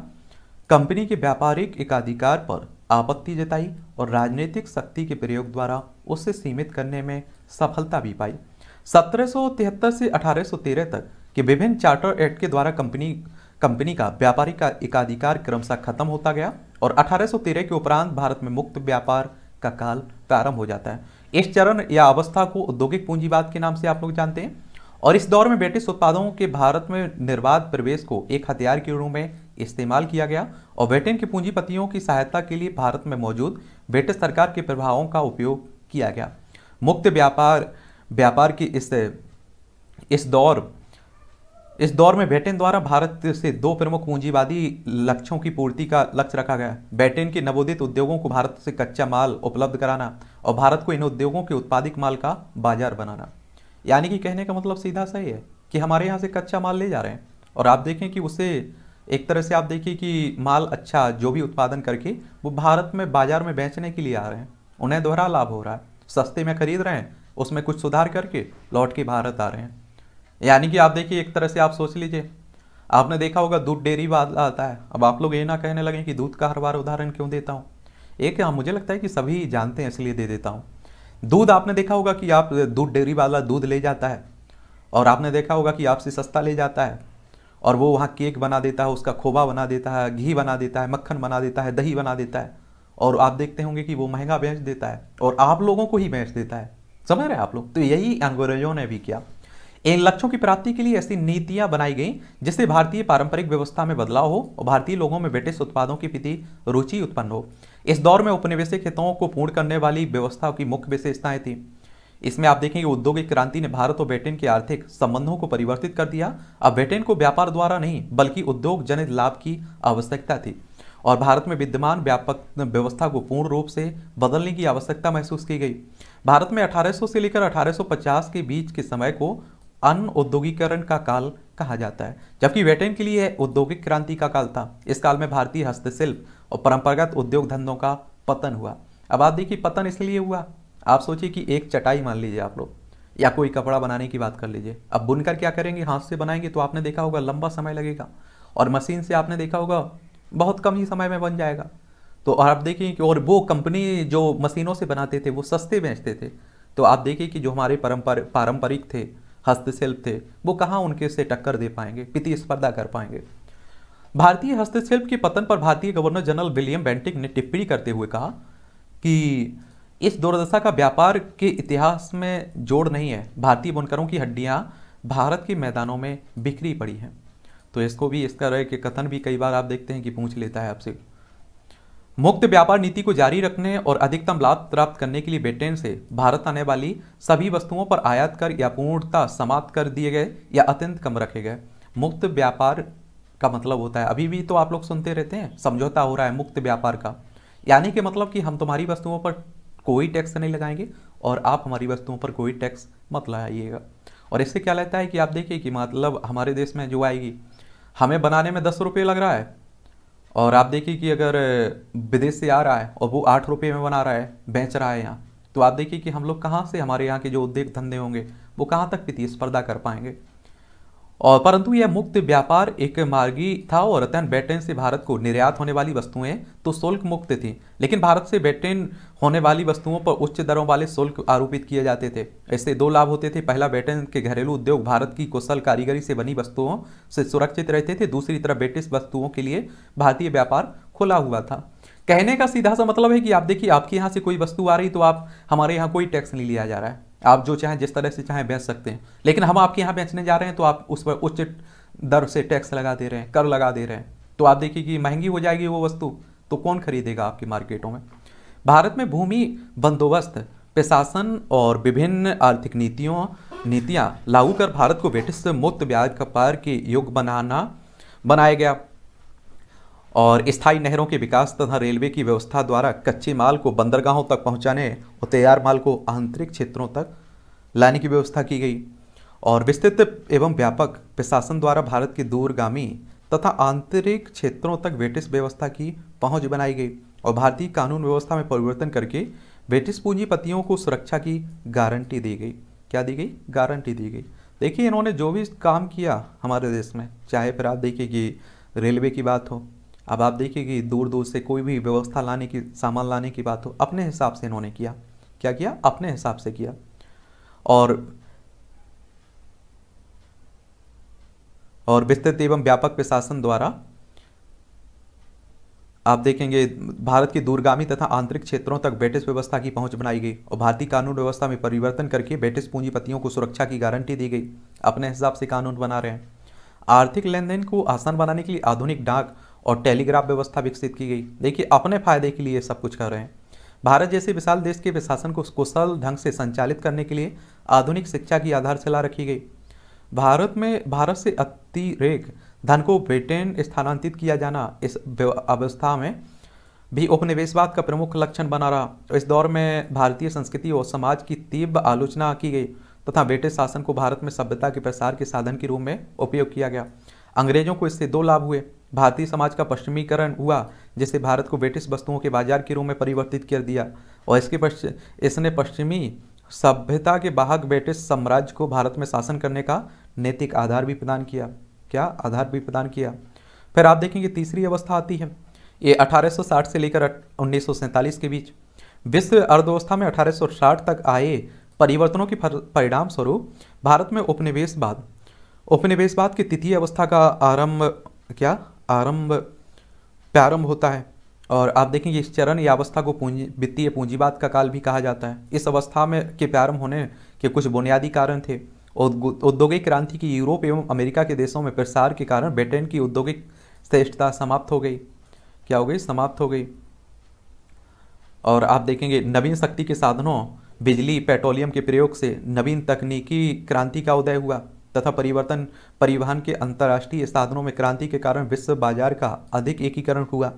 कंपनी के व्यापारिक एकाधिकार पर आपत्ति जताई और राजनीतिक शक्ति के प्रयोग द्वारा उसे सीमित करने में सफलता भी पाई सत्रह से 1813 तक के विभिन्न चार्टर एक्ट के द्वारा कंपनी कंपनी का व्यापारिक का एकाधिकार क्रमशः खत्म होता गया और 1813 के उपरांत भारत में मुक्त व्यापार का काल प्रारंभ हो जाता है इस चरण या अवस्था को औद्योगिक पूंजीवाद के नाम से आप लोग जानते हैं और इस दौर में ब्रिटिश उत्पादों के भारत में निर्बाध प्रवेश को एक हथियार के रूप में इस्तेमाल किया गया और ब्रिटेन के पूंजीपतियों की सहायता के लिए भारत में मौजूद ब्रिटिश सरकार के प्रभावों का उपयोग किया गया मुक्त व्यापार व्यापार की इस इस दौर इस दौर में ब्रिटेन द्वारा भारत से दो प्रमुख पूंजीवादी लक्ष्यों की पूर्ति का लक्ष्य रखा गया ब्रिटेन के नवोदित उद्योगों को भारत से कच्चा माल उपलब्ध कराना और भारत को इन उद्योगों के उत्पादित माल का बाजार बनाना यानी कि कहने का मतलब सीधा सही है कि हमारे यहाँ से कच्चा माल ले जा रहे हैं और आप देखें कि उसे एक तरह से आप देखिए कि माल अच्छा जो भी उत्पादन करके वो भारत में बाजार में बेचने के लिए आ रहे हैं उन्हें दोहरा लाभ हो रहा है सस्ते में खरीद रहे हैं उसमें कुछ सुधार करके लौट के भारत आ रहे हैं यानी कि आप देखिए एक तरह से आप सोच लीजिए आपने देखा होगा दूध डेयरी वाला आता है अब आप लोग ये ना कहने लगे कि दूध का हर बार उदाहरण क्यों देता हूँ एक हाँ मुझे लगता है कि सभी जानते हैं इसलिए दे देता हूँ दूध आपने देखा होगा कि आप दूध डेयरी वाला दूध ले जाता है और आपने देखा होगा कि आपसे सस्ता ले जाता है और वो वहाँ केक बना देता है उसका खोबा बना देता है घी बना देता है मक्खन बना देता है दही बना देता है और आप देखते होंगे कि वो महंगा बेच देता है और आप लोगों को ही बेच देता है समझ रहे हैं आप लोग तो यही अंग्रेजों ने भी किया इन लक्ष्यों की प्राप्ति के लिए ऐसी नीतियां बनाई गई जिससे भारतीय पारंपरिक व्यवस्था में बदलाव हो और भारतीय लोगों में ब्रिटिश उत्पादों के प्रति रुचि उत्पन्न हो इस दौर में उपनिवेशिक हितों को पूर्ण करने वाली व्यवस्था की मुख्य विशेषताएं थी इसमें आप देखेंगे औद्योगिक क्रांति ने भारत और ब्रिटेन के आर्थिक संबंधों को परिवर्तित कर दिया अब ब्रिटेन को व्यापार द्वारा नहीं बल्कि उद्योग जनित लाभ की आवश्यकता थी और भारत में विद्यमान व्यापक व्यवस्था को पूर्ण रूप से बदलने की आवश्यकता महसूस की गई भारत में 1800 से लेकर 1850 के बीच के समय को अन औद्योगिकरण का काल कहा जाता है जबकि ब्रिटेन के लिए औद्योगिक क्रांति का काल था इस काल में भारतीय हस्तशिल्प और परंपरागत उद्योग धंधों का पतन हुआ अब आप देखिए पतन इसलिए हुआ आप सोचिए कि एक चटाई मान लीजिए आप लोग या कोई कपड़ा बनाने की बात कर लीजिए अब बुनकर क्या करेंगे हाथ से बनाएंगे तो आपने देखा होगा लंबा समय लगेगा और मशीन से आपने देखा होगा बहुत कम ही समय में बन जाएगा तो और आप देखिए कि और वो कंपनी जो मशीनों से बनाते थे वो सस्ते बेचते थे तो आप देखिए कि जो हमारे परम्पर पारंपरिक थे हस्तशिल्प थे वो कहाँ उनके से टक्कर दे पाएंगे प्रतिस्पर्धा कर पाएंगे भारतीय हस्तशिल्प के पतन पर भारतीय गवर्नर जनरल विलियम बेंटिक ने टिप्पणी करते हुए कहा कि इस दुर्दशा का व्यापार के इतिहास में जोड़ नहीं है भारतीय बुनकरों की हड्डियाँ भारत के मैदानों में बिखरी पड़ी हैं तो इसको भी इसका रहे कि कथन भी कई बार आप देखते हैं कि पूछ लेता है आपसे मुक्त व्यापार नीति को जारी रखने और अधिकतम लाभ प्राप्त करने के लिए ब्रिटेन से भारत आने वाली सभी वस्तुओं पर आयात कर या पूर्णता समाप्त कर दिए गए या अत्यंत कम रखे गए मुक्त व्यापार का मतलब होता है अभी भी तो आप लोग सुनते रहते हैं समझौता हो रहा है मुक्त व्यापार का यानी कि मतलब कि हम तुम्हारी वस्तुओं पर कोई टैक्स नहीं लगाएंगे और आप हमारी वस्तुओं पर कोई टैक्स मत लगाइएगा और इससे क्या लगता है कि आप देखिए कि मतलब हमारे देश में जो आएगी हमें बनाने में दस रुपये लग रहा है और आप देखिए कि अगर विदेश से आ रहा है और वो आठ रुपये में बना रहा है बेच रहा है यहाँ तो आप देखिए कि हम लोग कहाँ से हमारे यहाँ के जो उद्योग धंधे होंगे वो कहाँ तक प्रतिस्पर्धा कर पाएंगे और परंतु यह मुक्त व्यापार एक मार्गी था और रतन ब्रिटेन से भारत को निर्यात होने वाली वस्तुएं तो शुल्क मुक्त थी लेकिन भारत से ब्रिटेन होने वाली वस्तुओं पर उच्च दरों वाले शुल्क आरोपित किए जाते थे इससे दो लाभ होते थे पहला ब्रिटेन के घरेलू उद्योग भारत की कुशल कारीगरी से बनी वस्तुओं से सुरक्षित रहते थे दूसरी तरफ ब्रिटिश वस्तुओं के लिए भारतीय व्यापार खुला हुआ था कहने का सीधा सा मतलब है कि आप देखिए आपके यहाँ से कोई वस्तु आ रही तो आप हमारे यहाँ कोई टैक्स नहीं लिया जा रहा है आप जो चाहें जिस तरह से चाहें बेच सकते हैं लेकिन हम आपके यहाँ बेचने जा रहे हैं तो आप उस पर उच्च दर से टैक्स लगा दे रहे हैं कर लगा दे रहे हैं तो आप देखिए कि महंगी हो जाएगी वो वस्तु तो कौन खरीदेगा आपकी मार्केटों में भारत में भूमि बंदोबस्त प्रशासन और विभिन्न आर्थिक नीतियों नीतियाँ लागू कर भारत को ब्रिटिश मुक्त ब्याज का पार के योग बनाना बनाया गया और स्थायी नहरों के विकास तथा रेलवे की व्यवस्था द्वारा कच्चे माल को बंदरगाहों तक पहुंचाने और तैयार माल को आंतरिक क्षेत्रों तक लाने की व्यवस्था की गई और विस्तृत एवं व्यापक प्रशासन द्वारा भारत के दूरगामी तथा आंतरिक क्षेत्रों तक ब्रिटिश व्यवस्था की पहुंच बनाई गई और भारतीय कानून व्यवस्था में परिवर्तन करके ब्रिटिश पूंजीपतियों को सुरक्षा की गारंटी दी गई क्या दी गई गारंटी दी गई देखिए इन्होंने जो भी काम किया हमारे देश में चाहे फिर आप देखिए कि रेलवे की बात हो अब आप देखिए कि दूर दूर से कोई भी व्यवस्था लाने की सामान लाने की बात हो अपने हिसाब से इन्होंने किया क्या किया अपने हिसाब से किया और और विस्तृत एवं व्यापक प्रशासन द्वारा आप देखेंगे भारत की दूरगामी तथा आंतरिक क्षेत्रों तक ब्रिटिश व्यवस्था की पहुंच बनाई गई और भारतीय कानून व्यवस्था में परिवर्तन करके ब्रिटिश पूंजीपतियों को सुरक्षा की गारंटी दी गई अपने हिसाब से कानून बना रहे हैं आर्थिक लेन देन को आसान बनाने के लिए आधुनिक डाक और टेलीग्राफ व्यवस्था विकसित की गई देखिए अपने फायदे के लिए सब कुछ कर रहे हैं भारत जैसे विशाल देश के प्रशासन को कुशल ढंग से संचालित करने के लिए आधुनिक शिक्षा की आधारशिला रखी गई भारत में भारत से अतिरेक धन को ब्रिटेन स्थानांतरित किया जाना इस अवस्था में भी उपनिवेशवाद का प्रमुख लक्षण बना रहा इस दौर में भारतीय संस्कृति और समाज की तीव्र आलोचना की गई तथा ब्रिटिश शासन को भारत में सभ्यता के प्रसार के साधन के रूप में उपयोग किया गया अंग्रेजों को इससे दो लाभ हुए भारतीय समाज का पश्चिमीकरण हुआ जिसे भारत को ब्रिटिश वस्तुओं के बाजार के रूप में परिवर्तित कर दिया और इसके पश्चिम इसने पश्चिमी सभ्यता के बाहक ब्रिटिश साम्राज्य को भारत में शासन करने का नैतिक आधार भी प्रदान किया क्या आधार भी प्रदान किया फिर आप देखेंगे तीसरी अवस्था आती है ये 1860 से लेकर उन्नीस के बीच विश्व अर्थव्यवस्था में 1860 तक आए परिवर्तनों के परिणाम स्वरूप भारत में उपनिवेशवाद उपनिवेशवाद की तृतीय अवस्था का आरंभ क्या आरंभ प्रारंभ होता है और आप देखेंगे इस चरण या अवस्था को पूंजी वित्तीय पूंजीवाद का काल भी कहा जाता है इस अवस्था में के प्रारंभ होने के कुछ बुनियादी कारण थे औद्योगिक क्रांति की यूरोप एवं अमेरिका के देशों में प्रसार के कारण ब्रिटेन की औद्योगिक श्रेष्ठता समाप्त हो गई क्या हो गई समाप्त हो गई और आप देखेंगे नवीन शक्ति के साधनों बिजली पेट्रोलियम के प्रयोग से नवीन तकनीकी क्रांति का उदय हुआ तथा परिवर्तन परिवहन के अंतर्राष्ट्रीय साधनों में क्रांति के कारण विश्व बाजार का अधिक एकीकरण हुआ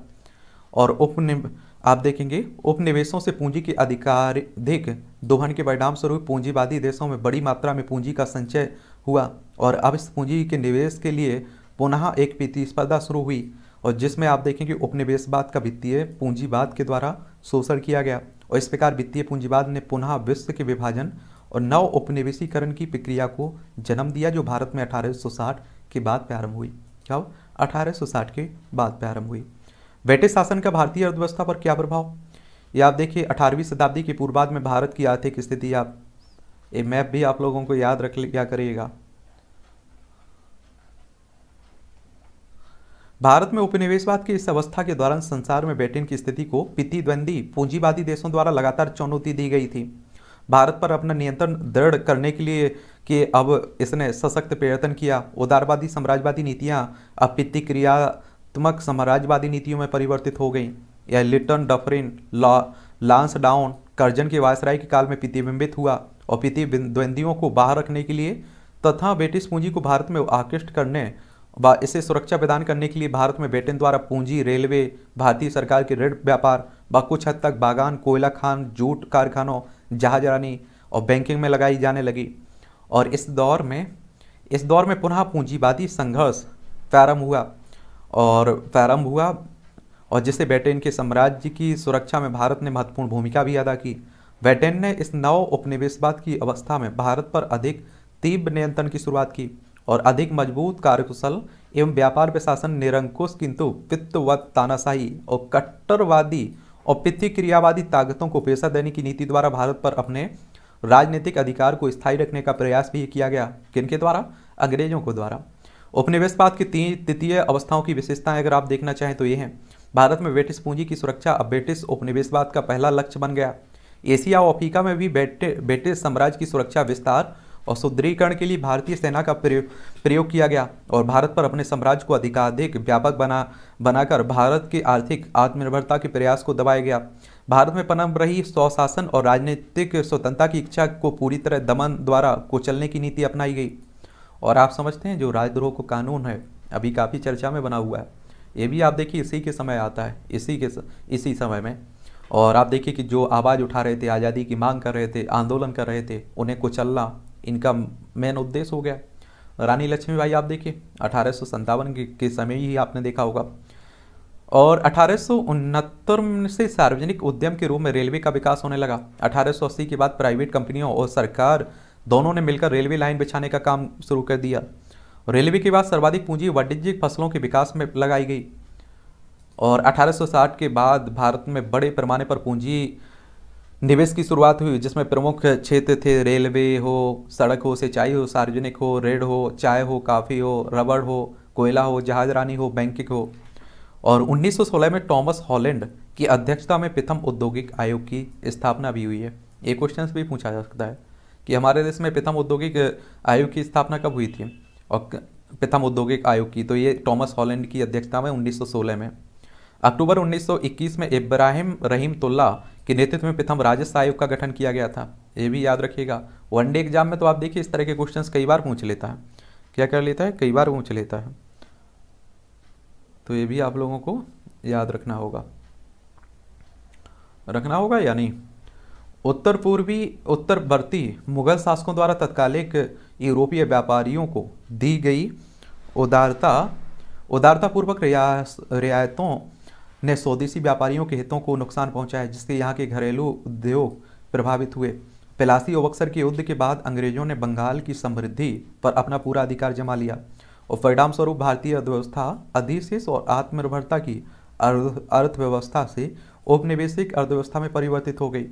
और उपनिव आप देखेंगे उपनिवेशों से पूंजी के अधिकाधिक दोहन के परिणाम स्वरूप पूंजीवादी देशों में बड़ी मात्रा में पूंजी का संचय हुआ और अब इस पूंजी के निवेश के लिए पुनः एक प्रतिस्पर्धा शुरू हुई और जिसमें आप देखेंगे उपनिवेशवाद का वित्तीय पूंजीवाद के द्वारा शोषण किया गया और इस प्रकार वित्तीय पूंजीवाद ने पुनः विश्व के विभाजन और नव उपनिवेशीकरण की प्रक्रिया को जन्म दिया जो भारत में 1860 के बाद प्रारंभ हुई क्या अठारह के बाद प्रारंभ हुई ब्रिटिश शासन का भारतीय अर्थव्यवस्था पर क्या प्रभाव या आप देखिए 18वीं शताब्दी के पूर्वाद में भारत की आर्थिक स्थिति आप ये मैप भी आप लोगों को याद रख लिया करिएगा भारत में उपनिवेशवाद की इस अवस्था के दौरान संसार में ब्रिटेन की स्थिति को प्रतिद्वंदी पूंजीवादी देशों द्वारा लगातार चुनौती दी गई थी भारत पर अपना नियंत्रण दृढ़ करने के लिए कि अब इसने सशक्त प्रयत्न किया उदारवादी साम्राज्यवादी नीतियाँ अपितिक्रियात्मक साम्राज्यवादी नीतियों में परिवर्तित हो गई यह लिटन डफरिन लॉ लांस डाउन कर्जन के वायसराय के काल में प्रतिबिंबित हुआ और प्रतिद्वंदियों को बाहर रखने के लिए तथा ब्रिटिश पूंजी को भारत में आकृष्ट करने व इसे सुरक्षा प्रदान करने के लिए भारत में ब्रिटेन द्वारा पूंजी रेलवे भारतीय सरकार के ऋण व्यापार व कुछ हद तक बागान कोयला खान जूट कारखानों जहाजरानी और बैंकिंग में लगाई जाने लगी और इस दौर में इस दौर में पुनः पूंजीवादी संघर्ष प्रारंभ हुआ और प्रारंभ हुआ और जिससे ब्रिटेन के साम्राज्य की सुरक्षा में भारत ने महत्वपूर्ण भूमिका भी अदा की ब्रिटेन ने इस नव उपनिवेशवाद की अवस्था में भारत पर अधिक तीव्र नियंत्रण की शुरुआत की और अधिक मजबूत कार्यकुशल एवं व्यापार प्रशासन निरंकुश किंतु वित्तवत तानाशाही और कट्टरवादी और पितृक्रियावादी ताकतों को पैसा देने की नीति द्वारा भारत पर अपने राजनीतिक अधिकार को स्थायी रखने का प्रयास भी किया गया किनके द्वारा अंग्रेजों को द्वारा उपनिवेशवाद की तीन तृतीय अवस्थाओं की विशेषताएं अगर आप देखना चाहें तो ये हैं भारत में ब्रिटिश पूंजी की सुरक्षा अब ब्रिटिश उपनिवेशवाद का पहला लक्ष्य बन गया एशिया और अफ्रीका में भी ब्रिटिश साम्राज्य की सुरक्षा विस्तार और सुदृढ़ीकरण के लिए भारतीय सेना का प्रयोग प्रयोग किया गया और भारत पर अपने साम्राज्य को अधिकाधिक व्यापक बना बनाकर भारत की आर्थिक आत्मनिर्भरता के प्रयास को दबाया गया भारत में पनप रही स्वशासन और राजनीतिक स्वतंत्रता की इच्छा को पूरी तरह दमन द्वारा कुचलने की नीति अपनाई गई और आप समझते हैं जो राजद्रोह को कानून है अभी काफ़ी चर्चा में बना हुआ है ये भी आप देखिए इसी के समय आता है इसी के इसी समय में और आप देखिए कि जो आवाज़ उठा रहे थे आज़ादी की मांग कर रहे थे आंदोलन कर रहे थे उन्हें कुचलना इनका मेन उद्देश्य हो गया रानी लक्ष्मीबाई आप देखिए अठारह के समय ही आपने देखा होगा और अठारह से सार्वजनिक उद्यम के रूप में रेलवे का विकास होने लगा 1880 के बाद प्राइवेट कंपनियों और सरकार दोनों ने मिलकर रेलवे लाइन बिछाने का काम शुरू कर दिया रेलवे के बाद सर्वाधिक पूंजी वाणिज्यिक फसलों के विकास में लगाई गई और 1860 के बाद भारत में बड़े पैमाने पर पूंजी निवेश की शुरुआत हुई जिसमें प्रमुख क्षेत्र थे रेलवे हो सड़क हो सिंचाई हो सार्वजनिक हो रेड हो चाय हो काफ़ी हो रबड़ हो कोयला हो जहाजरानी हो बैंकिंग हो और 1916 में टॉमस हॉलैंड की अध्यक्षता में प्रथम औद्योगिक आयोग की स्थापना भी हुई है ये क्वेश्चन भी पूछा जा सकता है कि हमारे देश में प्रथम औद्योगिक आयोग की स्थापना कब हुई थी और प्रथम औद्योगिक आयोग की तो ये टॉमस हॉलैंड की अध्यक्षता में 1916 में अक्टूबर 1921 में इब्राहिम रहीम तुल्ला कि नेतृत्व में प्रथम राजस्व आयोग का गठन किया गया था ये भी याद रखिएगा वनडे एग्जाम में तो आप देखिए इस तरह के क्वेश्चन कई बार पूछ लेता है क्या कर लेता है कई बार पूछ लेता है तो ये भी आप लोगों को याद रखना होगा रखना होगा या नहीं उत्तर पूर्वी उत्तरवर्ती मुगल शासकों द्वारा तत्कालिक यूरोपीय व्यापारियों को दी गई उदारता उदारतापूर्वक रियायतों ने स्वदेशी व्यापारियों के हितों को नुकसान पहुंचाया जिससे यहाँ के घरेलू उद्योग प्रभावित हुए पिलासी और बक्सर के युद्ध के बाद अंग्रेजों ने बंगाल की समृद्धि पर अपना पूरा अधिकार जमा लिया और परिणाम स्वरूप भारतीय अर्थव्यवस्था अधिशेष और आत्मनिर्भरता की अर्थव्यवस्था से औपनिवेशिक अर्थव्यवस्था में परिवर्तित हो गई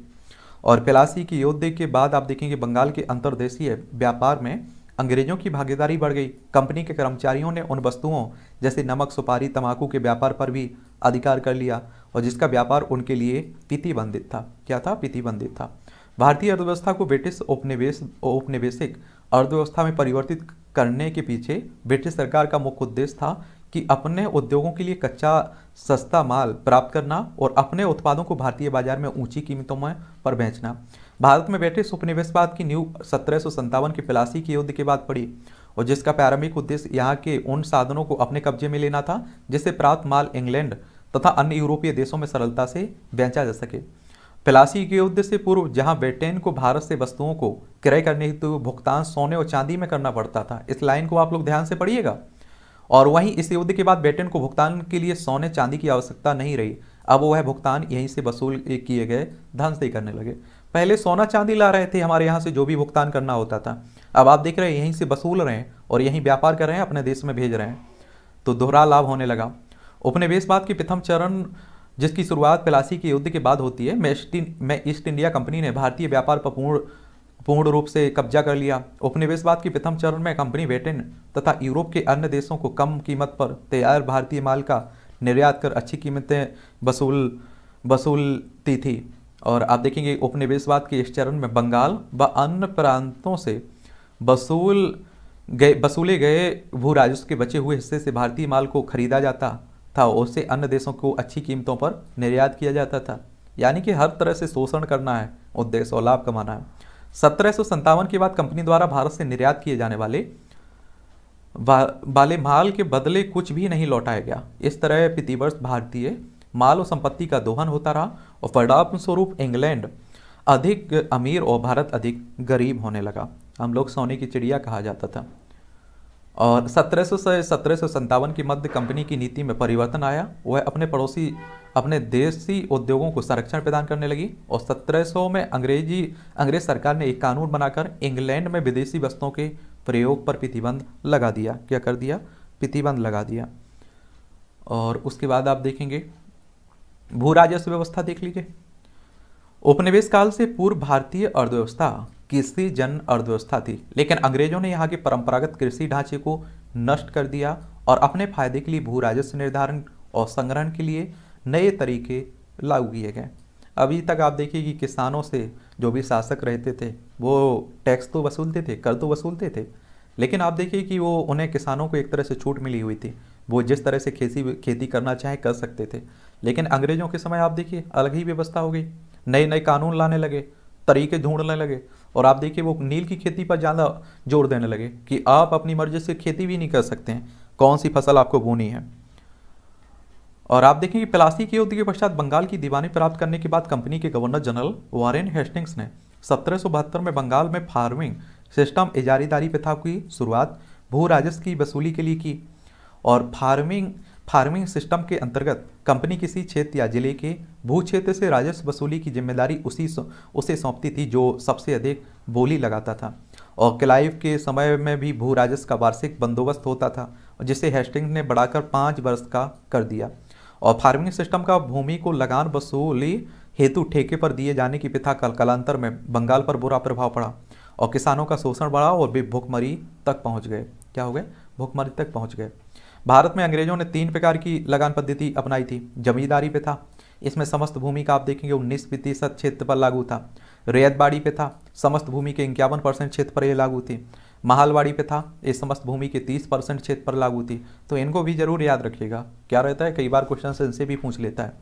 और पिलासी के युद्ध के बाद आप देखेंगे बंगाल के अंतर्देशीय व्यापार में अंग्रेजों की भागीदारी बढ़ गई कंपनी के कर्मचारियों ने उन वस्तुओं जैसे नमक सुपारी तंबाकू के व्यापार पर भी अधिकार कर लिया और जिसका व्यापार उनके लिए प्रतिबंधित था क्या था प्रतिबंधित था भारतीय अर्थव्यवस्था को ब्रिटिश उपनिवेश औपनिवेशिक अर्थव्यवस्था में परिवर्तित करने के पीछे ब्रिटिश सरकार का मुख्य उद्देश्य था कि अपने उद्योगों के लिए कच्चा सस्ता माल प्राप्त करना और अपने उत्पादों को भारतीय बाजार में ऊंची कीमतों में पर बेचना भारत में ब्रिटिश उपनिवेशवाद की न्यू सत्रह की पिलासी के युद्ध के बाद पड़ी और जिसका प्रारंभिक उद्देश्य यहाँ के उन साधनों को अपने कब्जे में लेना था जिससे प्राप्त माल इंग्लैंड तथा अन्य यूरोपीय देशों में सरलता से बेचा जा सके प्लासी के युद्ध से पूर्व जहां ब्रिटेन को भारत से वस्तुओं को क्रय करने हेतु भुगतान सोने और चांदी में करना पड़ता था इस लाइन को आप लोग ध्यान से पढ़िएगा और वहीं इस युद्ध के बाद ब्रिटेन को भुगतान के लिए सोने चांदी की आवश्यकता नहीं रही अब वह भुगतान यहीं से वसूल किए गए धन से ही करने लगे पहले सोना चांदी ला रहे थे हमारे यहाँ से जो भी भुगतान करना होता था अब आप देख रहे हैं यहीं से वसूल रहे हैं और यहीं व्यापार कर रहे हैं अपने देश में भेज रहे हैं तो दोहरा लाभ होने लगा उपनिवेशवाद के प्रथम चरण जिसकी शुरुआत पिलासी के युद्ध के बाद होती है में ईस्ट इंडिया कंपनी ने भारतीय व्यापार पर पूर्ण पूर्ण रूप से कब्जा कर लिया उपनिवेशवाद के प्रथम चरण में कंपनी ब्रिटेन तथा यूरोप के अन्य देशों को कम कीमत पर तैयार भारतीय माल का निर्यात कर अच्छी कीमतें वसूल वसूलती थी और आप देखेंगे उपनिवेशवाद के इस चरण में बंगाल व अन्य प्रांतों से वसूल गए वसूले गए भू राजस्व के बचे हुए हिस्से से भारतीय माल को खरीदा जाता था उससे अन्य देशों को अच्छी कीमतों पर निर्यात किया जाता था यानी कि हर तरह से शोषण करना है उद्देश्य और लाभ कमाना है सत्रह के बाद कंपनी द्वारा भारत से निर्यात किए जाने वाले वाले माल के बदले कुछ भी नहीं लौटाया गया इस तरह प्रतिवर्ष भारतीय माल और संपत्ति का दोहन होता रहा और परिणाम स्वरूप इंग्लैंड अधिक अमीर और भारत अधिक गरीब होने लगा हम लोग सोने की चिड़िया कहा जाता था और सत्रह से सत्रह की मध्य कंपनी की नीति में परिवर्तन आया वह अपने पड़ोसी अपने देशी उद्योगों को संरक्षण प्रदान करने लगी और 1700 में अंग्रेजी अंग्रेज सरकार ने एक कानून बनाकर इंग्लैंड में विदेशी वस्तुओं के प्रयोग पर प्रतिबंध लगा दिया क्या कर दिया प्रतिबंध लगा दिया और उसके बाद आप देखेंगे भू राजस्व व्यवस्था देख लीजिए उपनिवेश काल से पूर्व भारतीय अर्थव्यवस्था कृषि जन अर्थव्यवस्था थी लेकिन अंग्रेजों ने यहाँ के परंपरागत कृषि ढांचे को नष्ट कर दिया और अपने फायदे के लिए भू राजस्व निर्धारण और संग्रहण के लिए नए तरीके लागू किए गए अभी तक आप देखिए कि किसानों से जो भी शासक रहते थे वो टैक्स तो वसूलते थे कर तो वसूलते थे लेकिन आप देखिए कि वो उन्हें किसानों को एक तरह से छूट मिली हुई थी वो जिस तरह से खेती खेती करना चाहे कर सकते थे लेकिन अंग्रेजों के समय आप देखिए अलग ही व्यवस्था हो गई नए नए कानून लाने लगे तरीके ढूंढने लगे और आप देखिए वो नील की खेती पर ज़्यादा जोर देने लगे कि आप अपनी मर्जी से खेती भी नहीं कर सकते हैं कौन सी फसल आपको बोनी है और आप देखें कि प्लास्टिक युद्ध के पश्चात बंगाल की दीवानी प्राप्त करने के बाद कंपनी के गवर्नर जनरल वारेन हेस्टिंग्स ने सत्रह में बंगाल में फार्मिंग सिस्टम इजारीदारी प्रथा की शुरुआत भू राजस्व की वसूली के लिए की और फार्मिंग फार्मिंग सिस्टम के अंतर्गत कंपनी किसी क्षेत्र या जिले के भू क्षेत्र से राजस्व वसूली की जिम्मेदारी उसी उसे सौंपती थी जो सबसे अधिक बोली लगाता था और क्लाइव के समय में भी भू राजस्व का वार्षिक बंदोबस्त होता था जिसे हेस्टिंग ने बढ़ाकर पाँच वर्ष का कर दिया और फार्मिंग सिस्टम का भूमि को लगान वसूली हेतु ठेके पर दिए जाने की पिथा कल कलांतर में बंगाल पर बुरा प्रभाव पड़ा और किसानों का शोषण बढ़ा और वे भूखमरी तक पहुंच गए क्या हो गए भूखमरी तक पहुंच गए भारत में अंग्रेजों ने तीन प्रकार की लगान पद्धति अपनाई थी जमींदारी प्रथा था इसमें समस्त भूमि का आप देखेंगे उन्नीस प्रतिशत क्षेत्र पर लागू था रेयतबाड़ी पे था समस्त भूमि के इक्यावन परसेंट क्षेत्र पर यह लागू थी महालवाड़ी पे था ये समस्त भूमि के 30 परसेंट क्षेत्र पर लागू थी तो इनको भी जरूर याद रखिएगा क्या रहता है कई बार क्वेश्चन इनसे भी पूछ लेता है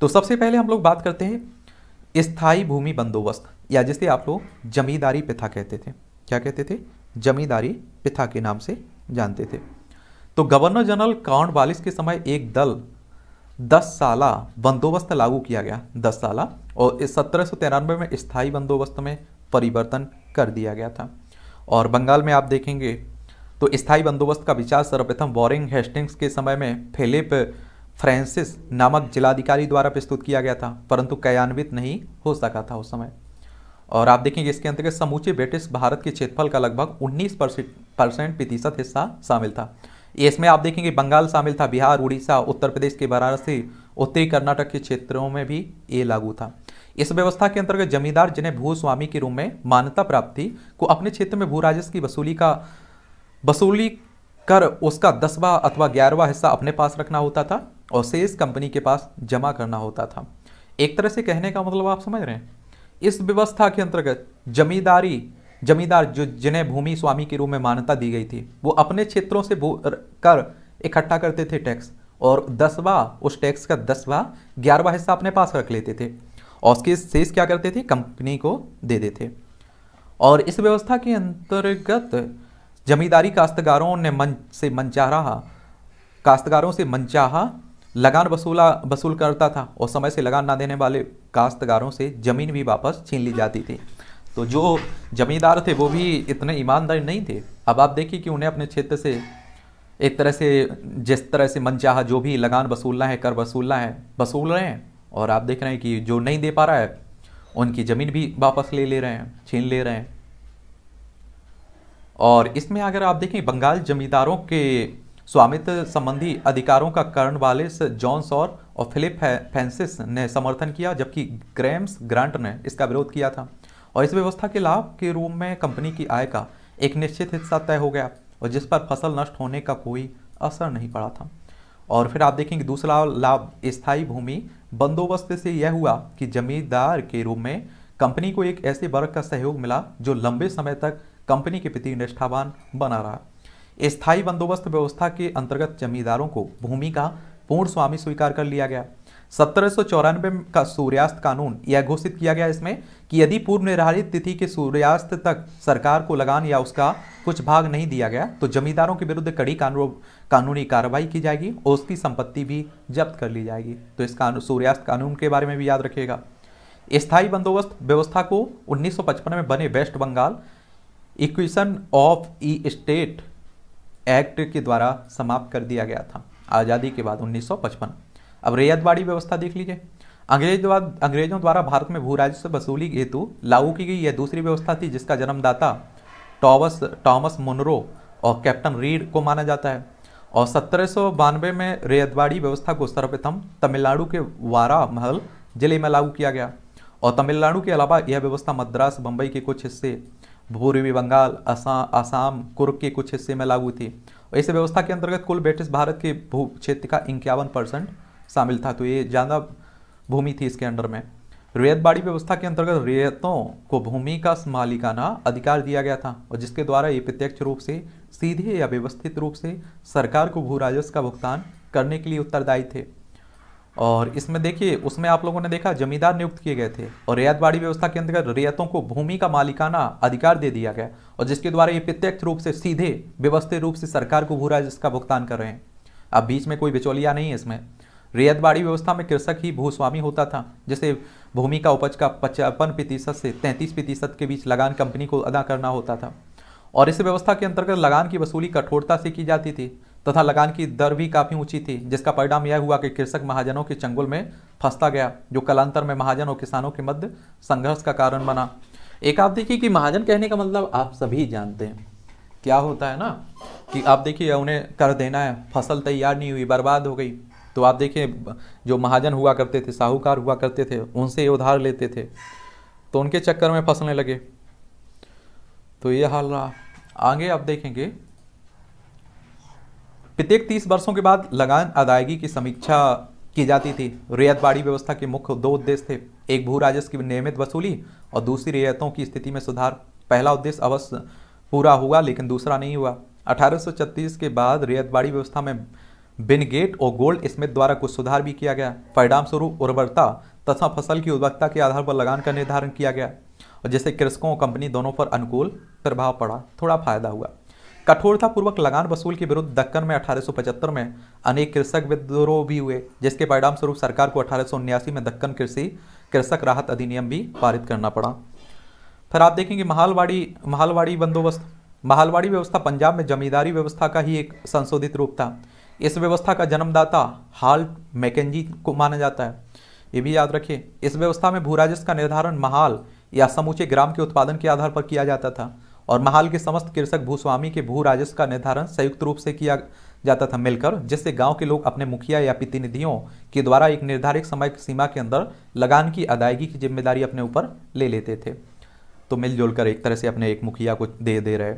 तो सबसे पहले हम लोग बात करते हैं स्थायी भूमि बंदोबस्त या जिसे आप लोग जमींदारी प्रथा कहते थे क्या कहते थे जमींदारी प्रथा के नाम से जानते थे तो गवर्नर जनरल काउंट बालिस के समय एक दल दस साल बंदोबस्त लागू किया गया दस साल और इस सत्रह सौ में स्थायी बंदोबस्त में परिवर्तन कर दिया गया था और बंगाल में आप देखेंगे तो स्थायी बंदोबस्त का विचार सर्वप्रथम वॉरिंग हेस्टिंग्स के समय में फिलिप फ्रांसिस नामक जिलाधिकारी द्वारा प्रस्तुत किया गया था परंतु क्रियान्वित नहीं हो सका था उस समय और आप देखेंगे इसके अंतर्गत समूचे ब्रिटिश भारत के क्षेत्रफल का लगभग 19 परसेंट प्रतिशत हिस्सा शामिल था इसमें आप देखेंगे बंगाल शामिल था बिहार उड़ीसा उत्तर प्रदेश के वाराणसी उत्तरी कर्नाटक के क्षेत्रों में भी ये लागू था इस व्यवस्था के अंतर्गत जमींदार जिन्हें भू स्वामी के रूप में मान्यता प्राप्त थी को अपने क्षेत्र में भू राजस्व की वसूली का वसूली कर उसका दसवा अथवा ग्यारहवा हिस्सा अपने पास रखना होता था और शेष कंपनी के पास जमा करना होता था एक तरह से कहने का मतलब आप समझ रहे हैं इस व्यवस्था के अंतर्गत जमींदारी जमींदार जो जिन्हें भूमि स्वामी के रूप में मान्यता दी गई थी वो अपने क्षेत्रों से कर इकट्ठा करते थे टैक्स और दसवा उस टैक्स का दसवा ग्यारहवा हिस्सा अपने पास रख लेते थे और उसके शेष क्या करते थे कंपनी को दे देते और इस व्यवस्था के अंतर्गत जमींदारी काश्तकारों ने मन से मनचाहा काश्तकारों से मनचाहा लगान वसूला वसूल करता था और समय से लगान ना देने वाले काश्तकारों से ज़मीन भी वापस छीन ली जाती थी तो जो जमींदार थे वो भी इतने ईमानदार नहीं थे अब आप देखिए कि उन्हें अपने क्षेत्र से एक तरह से जिस तरह से मन चाह जो भी लगान वसूलना है कर वसूलना है वसूल रहे हैं और आप देख रहे हैं कि जो नहीं दे पा रहा है उनकी ज़मीन भी वापस ले ले रहे हैं छीन ले रहे हैं और इसमें अगर आप देखें बंगाल जमींदारों के स्वामित्व संबंधी अधिकारों का कर्ण वाले जॉन्स और, और फिलिप फैंसिस ने समर्थन किया जबकि ग्रैम्स ग्रांट ने इसका विरोध किया था और इस व्यवस्था के लाभ के रूप में कंपनी की आय का एक निश्चित हिस्सा तय हो गया और जिस पर फसल नष्ट होने का कोई असर नहीं पड़ा था और फिर आप देखेंगे दूसरा लाभ स्थायी भूमि बंदोबस्त से यह हुआ कि जमींदार के रूप में कंपनी को एक ऐसे वर्ग का सहयोग मिला जो लंबे समय तक कंपनी के प्रति निष्ठावान बना रहा स्थायी बंदोबस्त व्यवस्था के अंतर्गत जमींदारों को भूमि का पूर्ण स्वामी स्वीकार कर लिया गया सत्रह का सूर्यास्त कानून यह घोषित किया गया इसमें कि यदि पूर्व निर्धारित तिथि के सूर्यास्त तक सरकार को लगान या उसका कुछ भाग नहीं दिया गया तो जमींदारों के विरुद्ध कड़ी कानूनी कार्रवाई की जाएगी और उसकी संपत्ति भी जब्त कर ली जाएगी तो इस कानून सूर्यास्त कानून के बारे में भी याद रखिएगा स्थायी बंदोबस्त व्यवस्था को उन्नीस में बने West Bengal acquisition of estate act के द्वारा समाप्त कर दिया गया था आज़ादी के बाद उन्नीस अब रैयतवाड़ी व्यवस्था देख लीजिए अंग्रेज द्वारा अंग्रेजों द्वारा भारत में भू राजस्व से वसूली हेतु लागू की गई यह दूसरी व्यवस्था थी जिसका जन्मदाता टॉमस टॉमस मुनरो और कैप्टन रीड को माना जाता है और सत्रह में रेयतवाड़ी व्यवस्था को सर्वप्रथम तमिलनाडु के वारा महल जिले में लागू किया गया और तमिलनाडु के अलावा यह व्यवस्था मद्रास बम्बई के कुछ हिस्से पूर्वी बंगाल आसाम आसाम कुर्क के कुछ हिस्से में लागू थी और इस व्यवस्था के अंतर्गत कुल ब्रिटिश भारत के भू क्षेत्र का इक्यावन परसेंट शामिल था तो ये ज़्यादा भूमि थी इसके अंडर में रेत बाड़ी व्यवस्था के अंतर्गत रेतों को भूमि का मालिकाना अधिकार दिया गया था और जिसके द्वारा ये प्रत्यक्ष रूप से सीधे या व्यवस्थित रूप से सरकार को भू राजस्व का भुगतान करने के लिए उत्तरदायी थे और इसमें देखिए उसमें आप लोगों ने देखा जमींदार नियुक्त किए गए थे और रेयत बाड़ी व्यवस्था के अंतर्गत रेयतों को भूमि का मालिकाना अधिकार दे दिया गया और जिसके द्वारा ये प्रत्यक्ष रूप से सीधे व्यवस्थित रूप से सरकार को भू राजस्व का भुगतान कर रहे हैं अब बीच में कोई बिचौलिया नहीं है इसमें रेयतबाड़ी व्यवस्था में कृषक ही भूस्वामी होता था जिसे भूमि का उपज का पचपन प्रतिशत से तैंतीस प्रतिशत के बीच लगान कंपनी को अदा करना होता था और इस व्यवस्था के अंतर्गत लगान की वसूली कठोरता से की जाती थी तथा लगान की दर भी काफ़ी ऊंची थी जिसका परिणाम यह हुआ कि कृषक महाजनों के चंगुल में फंसता गया जो कलांतर में महाजन और किसानों के मध्य संघर्ष का कारण बना एक आप देखिए कि महाजन कहने का मतलब आप सभी जानते हैं क्या होता है ना कि आप देखिए उन्हें कर देना है फसल तैयार नहीं हुई बर्बाद हो गई तो आप देखिए जो महाजन हुआ करते थे साहूकार हुआ करते थे उनसे ये उधार लेते थे तो उनके चक्कर में फंसने लगे तो ये हाल रहा आगे आप देखेंगे प्रत्येक तीस वर्षों के बाद लगान अदायगी की समीक्षा की जाती थी बाड़ी व्यवस्था के मुख्य दो उद्देश्य थे एक भू राजस्व की नियमित वसूली और दूसरी रियायतों की स्थिति में सुधार पहला उद्देश्य अवश्य पूरा हुआ लेकिन दूसरा नहीं हुआ अठारह के बाद बाड़ी व्यवस्था में बिनगेट और गोल्ड स्मिथ द्वारा कुछ सुधार भी किया गया परिणाम स्वरूप उर्वरता तथा फसल की उर्वरता के आधार पर लगान का निर्धारण किया गया और जिससे कृषकों और कंपनी दोनों पर अनुकूल प्रभाव पड़ा थोड़ा फायदा हुआ कठोरतापूर्वक लगान वसूल के विरुद्ध दक्कन में 1875 में अनेक कृषक विद्रोह भी हुए जिसके परिणाम स्वरूप सरकार को अठारह में दक्कन कृषि कृषक राहत अधिनियम भी पारित करना पड़ा फिर आप देखेंगे महालवाड़ी महालवाड़ी बंदोबस्त महालवाड़ी व्यवस्था पंजाब में जमींदारी व्यवस्था का ही एक संशोधित रूप था इस व्यवस्था का जन्मदाता हाल मैकेजी को माना जाता है ये भी याद रखिए इस व्यवस्था में भू राजस्व का निर्धारण महाल या समूचे ग्राम के उत्पादन के आधार पर किया जाता था और महाल के समस्त कृषक भूस्वामी के भू राजस्व का निर्धारण संयुक्त रूप से किया जाता था मिलकर जिससे गांव के लोग अपने मुखिया या प्रतिनिधियों के द्वारा एक निर्धारित समय सीमा के अंदर लगान की अदायगी की जिम्मेदारी अपने ऊपर ले लेते थे तो मिलजुल कर एक तरह से अपने एक मुखिया को दे दे रहे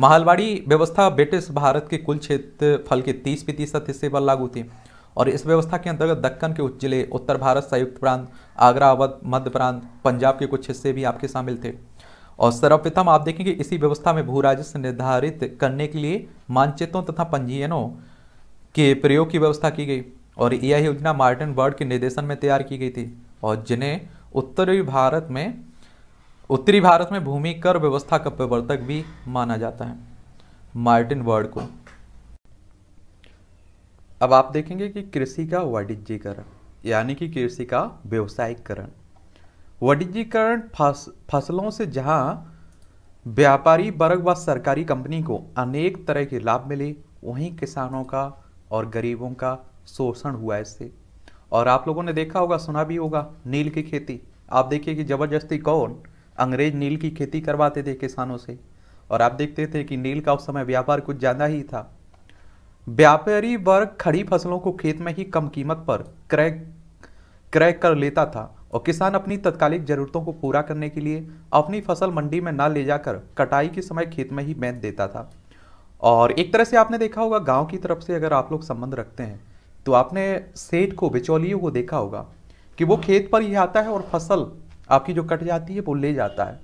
माहलवाड़ी व्यवस्था ब्रिटिश भारत के कुल क्षेत्रफल के तीस प्रतिशत हिस्से पर लागू थी और इस व्यवस्था के अंतर्गत दक्कन के उच्च जिले उत्तर भारत संयुक्त प्रांत आगरा अवध मध्य प्रांत पंजाब के कुछ हिस्से भी आपके शामिल थे और सर्वप्रथम आप देखेंगे इसी व्यवस्था में भू राजस्व निर्धारित करने के लिए मानचित्रों तथा पंजीयनों के प्रयोग की व्यवस्था की गई और यह योजना मार्टिन वर्ड के निर्देशन में तैयार की गई थी और जिन्हें उत्तरी भारत में उत्तरी भारत में भूमि कर व्यवस्था का प्रवर्तक भी माना जाता है मार्टिन वर्ड को अब आप देखेंगे कि कृषि का वाणिज्यकरण यानी कि कृषि का व्यवसायिकरण वाणिज्यकरण फसलों से जहां व्यापारी वर्ग व सरकारी कंपनी को अनेक तरह के लाभ मिले वहीं किसानों का और गरीबों का शोषण हुआ इससे और आप लोगों ने देखा होगा सुना भी होगा नील की खेती आप देखिए कि जबरदस्ती कौन अंग्रेज नील की खेती करवाते थे किसानों से और आप देखते थे कि नील का उस समय व्यापार कुछ ज़्यादा ही था व्यापारी वर्ग खड़ी फसलों को खेत में ही कम कीमत पर क्रय क्रय कर लेता था और किसान अपनी तत्कालिक जरूरतों को पूरा करने के लिए अपनी फसल मंडी में ना ले जाकर कटाई के समय खेत में ही बेच देता था और एक तरह से आपने देखा होगा गांव की तरफ से अगर आप लोग संबंध रखते हैं तो आपने सेठ को बिचौलियों को देखा होगा कि वो खेत पर ही आता है और फसल आपकी जो कट जाती है वो ले जाता है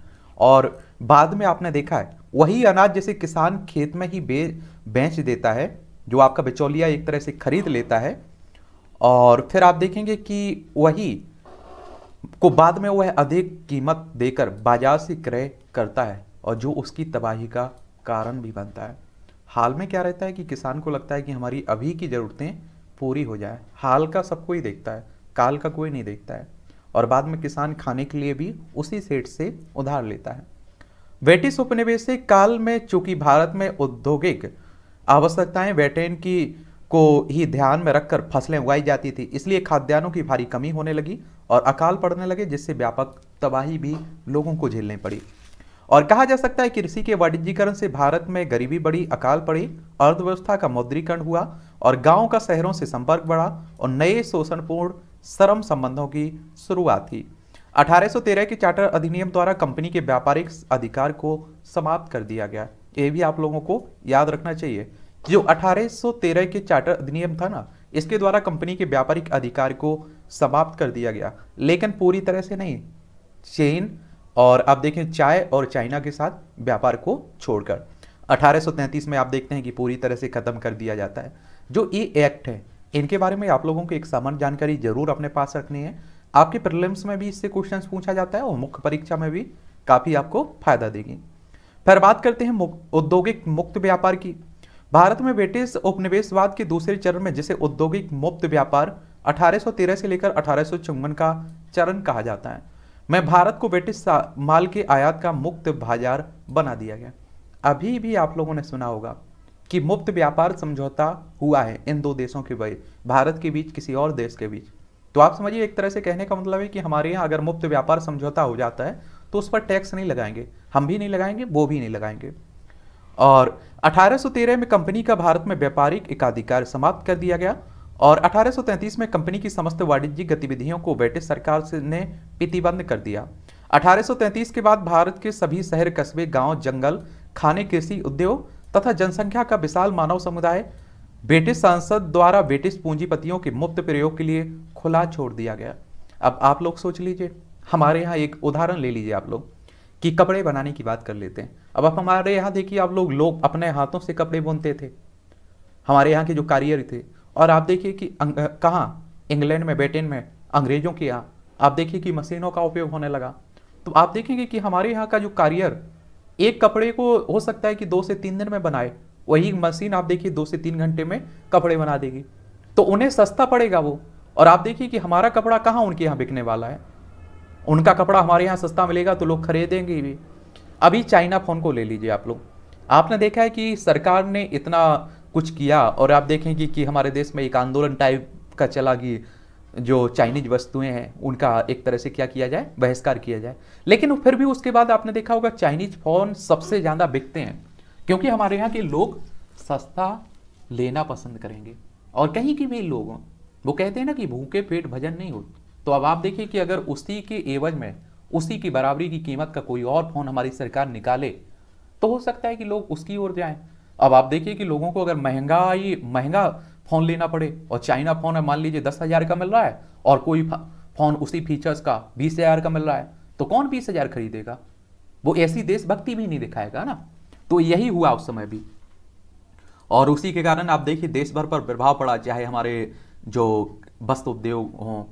और बाद में आपने देखा है वही अनाज जैसे किसान खेत में ही बे बेच देता है जो आपका बिचौलिया एक तरह से खरीद लेता है और फिर आप देखेंगे कि वही को बाद में वह अधिक कीमत देकर बाजार से क्रय करता है और जो उसकी तबाही का कारण भी बनता है हाल में क्या रहता है कि किसान को लगता है कि हमारी अभी की ज़रूरतें पूरी हो जाए हाल का सब कोई देखता है काल का कोई नहीं देखता है और बाद में किसान खाने के लिए भी उसी सेठ से उधार लेता है वेटिस उपनिवेशिक काल में चूंकि भारत में औद्योगिक आवश्यकताएं वेटेन की को ही ध्यान में रखकर फसलें उगाई जाती थी इसलिए खाद्यान्नों की भारी कमी होने लगी और अकाल पड़ने लगे जिससे व्यापक तबाही भी लोगों को झेलनी पड़ी और कहा जा सकता है कृषि के वाणिज्यीकरण से भारत में गरीबी बढ़ी अकाल पड़ी अर्थव्यवस्था का मौद्रीकरण हुआ और गांव का शहरों से संपर्क बढ़ा और नए शोषणपूर्ण सरम संबंधों की शुरुआत थी 1813 के चार्टर अधिनियम द्वारा कंपनी के व्यापारिक अधिकार को समाप्त कर दिया गया ये भी आप लोगों को याद रखना चाहिए जो 1813 के चार्टर अधिनियम था ना इसके द्वारा कंपनी के व्यापारिक अधिकार को समाप्त कर दिया गया लेकिन पूरी तरह से नहीं चीन और आप देखें चाय और चाइना के साथ व्यापार को छोड़कर 1833 में आप देखते हैं कि पूरी तरह से ख़त्म कर दिया जाता है जो ये एक्ट है इनके बारे में आप लोगों को एक सामान्य जानकारी जरूर अपने पास रखनी है आपके प्रिलिम्स में भी इससे क्वेश्चन पूछा जाता है और मुख्य परीक्षा में भी काफ़ी आपको फायदा देगी फिर बात करते हैं औद्योगिक मुक्त व्यापार की भारत में ब्रिटिश उपनिवेशवाद के दूसरे चरण में जिसे औद्योगिक मुक्त व्यापार 1813 से लेकर अठारह का चरण कहा जाता है मैं भारत को ब्रिटिश माल के आयात का मुक्त बाजार बना दिया गया अभी भी आप लोगों ने सुना होगा कि मुफ्त व्यापार समझौता हुआ है इन दो देशों के बीच भारत के बीच किसी और देश के बीच तो आप समझिए एक तरह से कहने का मतलब है कि हमारे यहाँ अगर मुफ्त व्यापार समझौता हो जाता है तो उस पर टैक्स नहीं लगाएंगे हम भी नहीं लगाएंगे वो भी नहीं लगाएंगे और 1813 में कंपनी का भारत में व्यापारिक एकाधिकार समाप्त कर दिया गया और 1833 में कंपनी की समस्त वाणिज्यिक गतिविधियों को ब्रिटिश सरकार से ने प्रतिबंध कर दिया 1833 के बाद भारत के सभी शहर कस्बे गांव जंगल खाने कृषि उद्योग तथा जनसंख्या का विशाल मानव समुदाय ब्रिटिश सांसद द्वारा ब्रिटिश पूंजीपतियों के मुफ्त प्रयोग के लिए खुला छोड़ दिया गया अब आप लोग सोच लीजिए हमारे यहाँ एक उदाहरण ले लीजिए आप लोग कि कपड़े बनाने की बात कर लेते हैं अब आप हमारे यहाँ देखिए आप लोग लोग अपने हाथों से कपड़े बुनते थे हमारे यहाँ के जो कारियर थे और आप देखिए कि कहाँ इंग्लैंड में ब्रिटेन में अंग्रेजों के यहाँ आप देखिए कि मशीनों का उपयोग होने लगा तो आप देखेंगे कि हमारे यहाँ का जो कारियर एक कपड़े को हो सकता है कि दो से तीन दिन में बनाए वही मशीन आप देखिए दो से तीन घंटे में कपड़े बना देगी तो उन्हें सस्ता पड़ेगा वो और आप देखिए कि हमारा कपड़ा कहाँ उनके यहाँ बिकने वाला है उनका कपड़ा हमारे यहाँ सस्ता मिलेगा तो लोग खरीदेंगे भी अभी चाइना फ़ोन को ले लीजिए आप लोग आपने देखा है कि सरकार ने इतना कुछ किया और आप देखें कि, कि हमारे देश में एक आंदोलन टाइप का चला कि जो चाइनीज वस्तुएं हैं उनका एक तरह से क्या किया जाए बहिष्कार किया जाए लेकिन फिर भी उसके बाद आपने देखा होगा चाइनीज फोन सबसे ज़्यादा बिकते हैं क्योंकि हमारे यहाँ के लोग सस्ता लेना पसंद करेंगे और कहीं के भी लोग वो कहते हैं ना कि भूखे पेट भजन नहीं हो तो अब आप देखिए कि अगर उसी के एवज में उसी की बराबरी की कीमत का कोई और फोन हमारी सरकार निकाले तो हो सकता है कि लोग उसकी ओर जाएं अब आप देखिए कि लोगों को अगर महंगाई महंगा फोन लेना पड़े और चाइना फोन है मान लीजिए दस हज़ार का मिल रहा है और कोई फोन उसी फीचर्स का बीस हज़ार का मिल रहा है तो कौन बीस हज़ार खरीदेगा वो ऐसी देशभक्ति भी नहीं दिखाएगा ना तो यही हुआ उस समय भी और उसी के कारण आप देखिए देश भर पर प्रभाव पड़ा चाहे हमारे जो वस्त्र उद्योग हों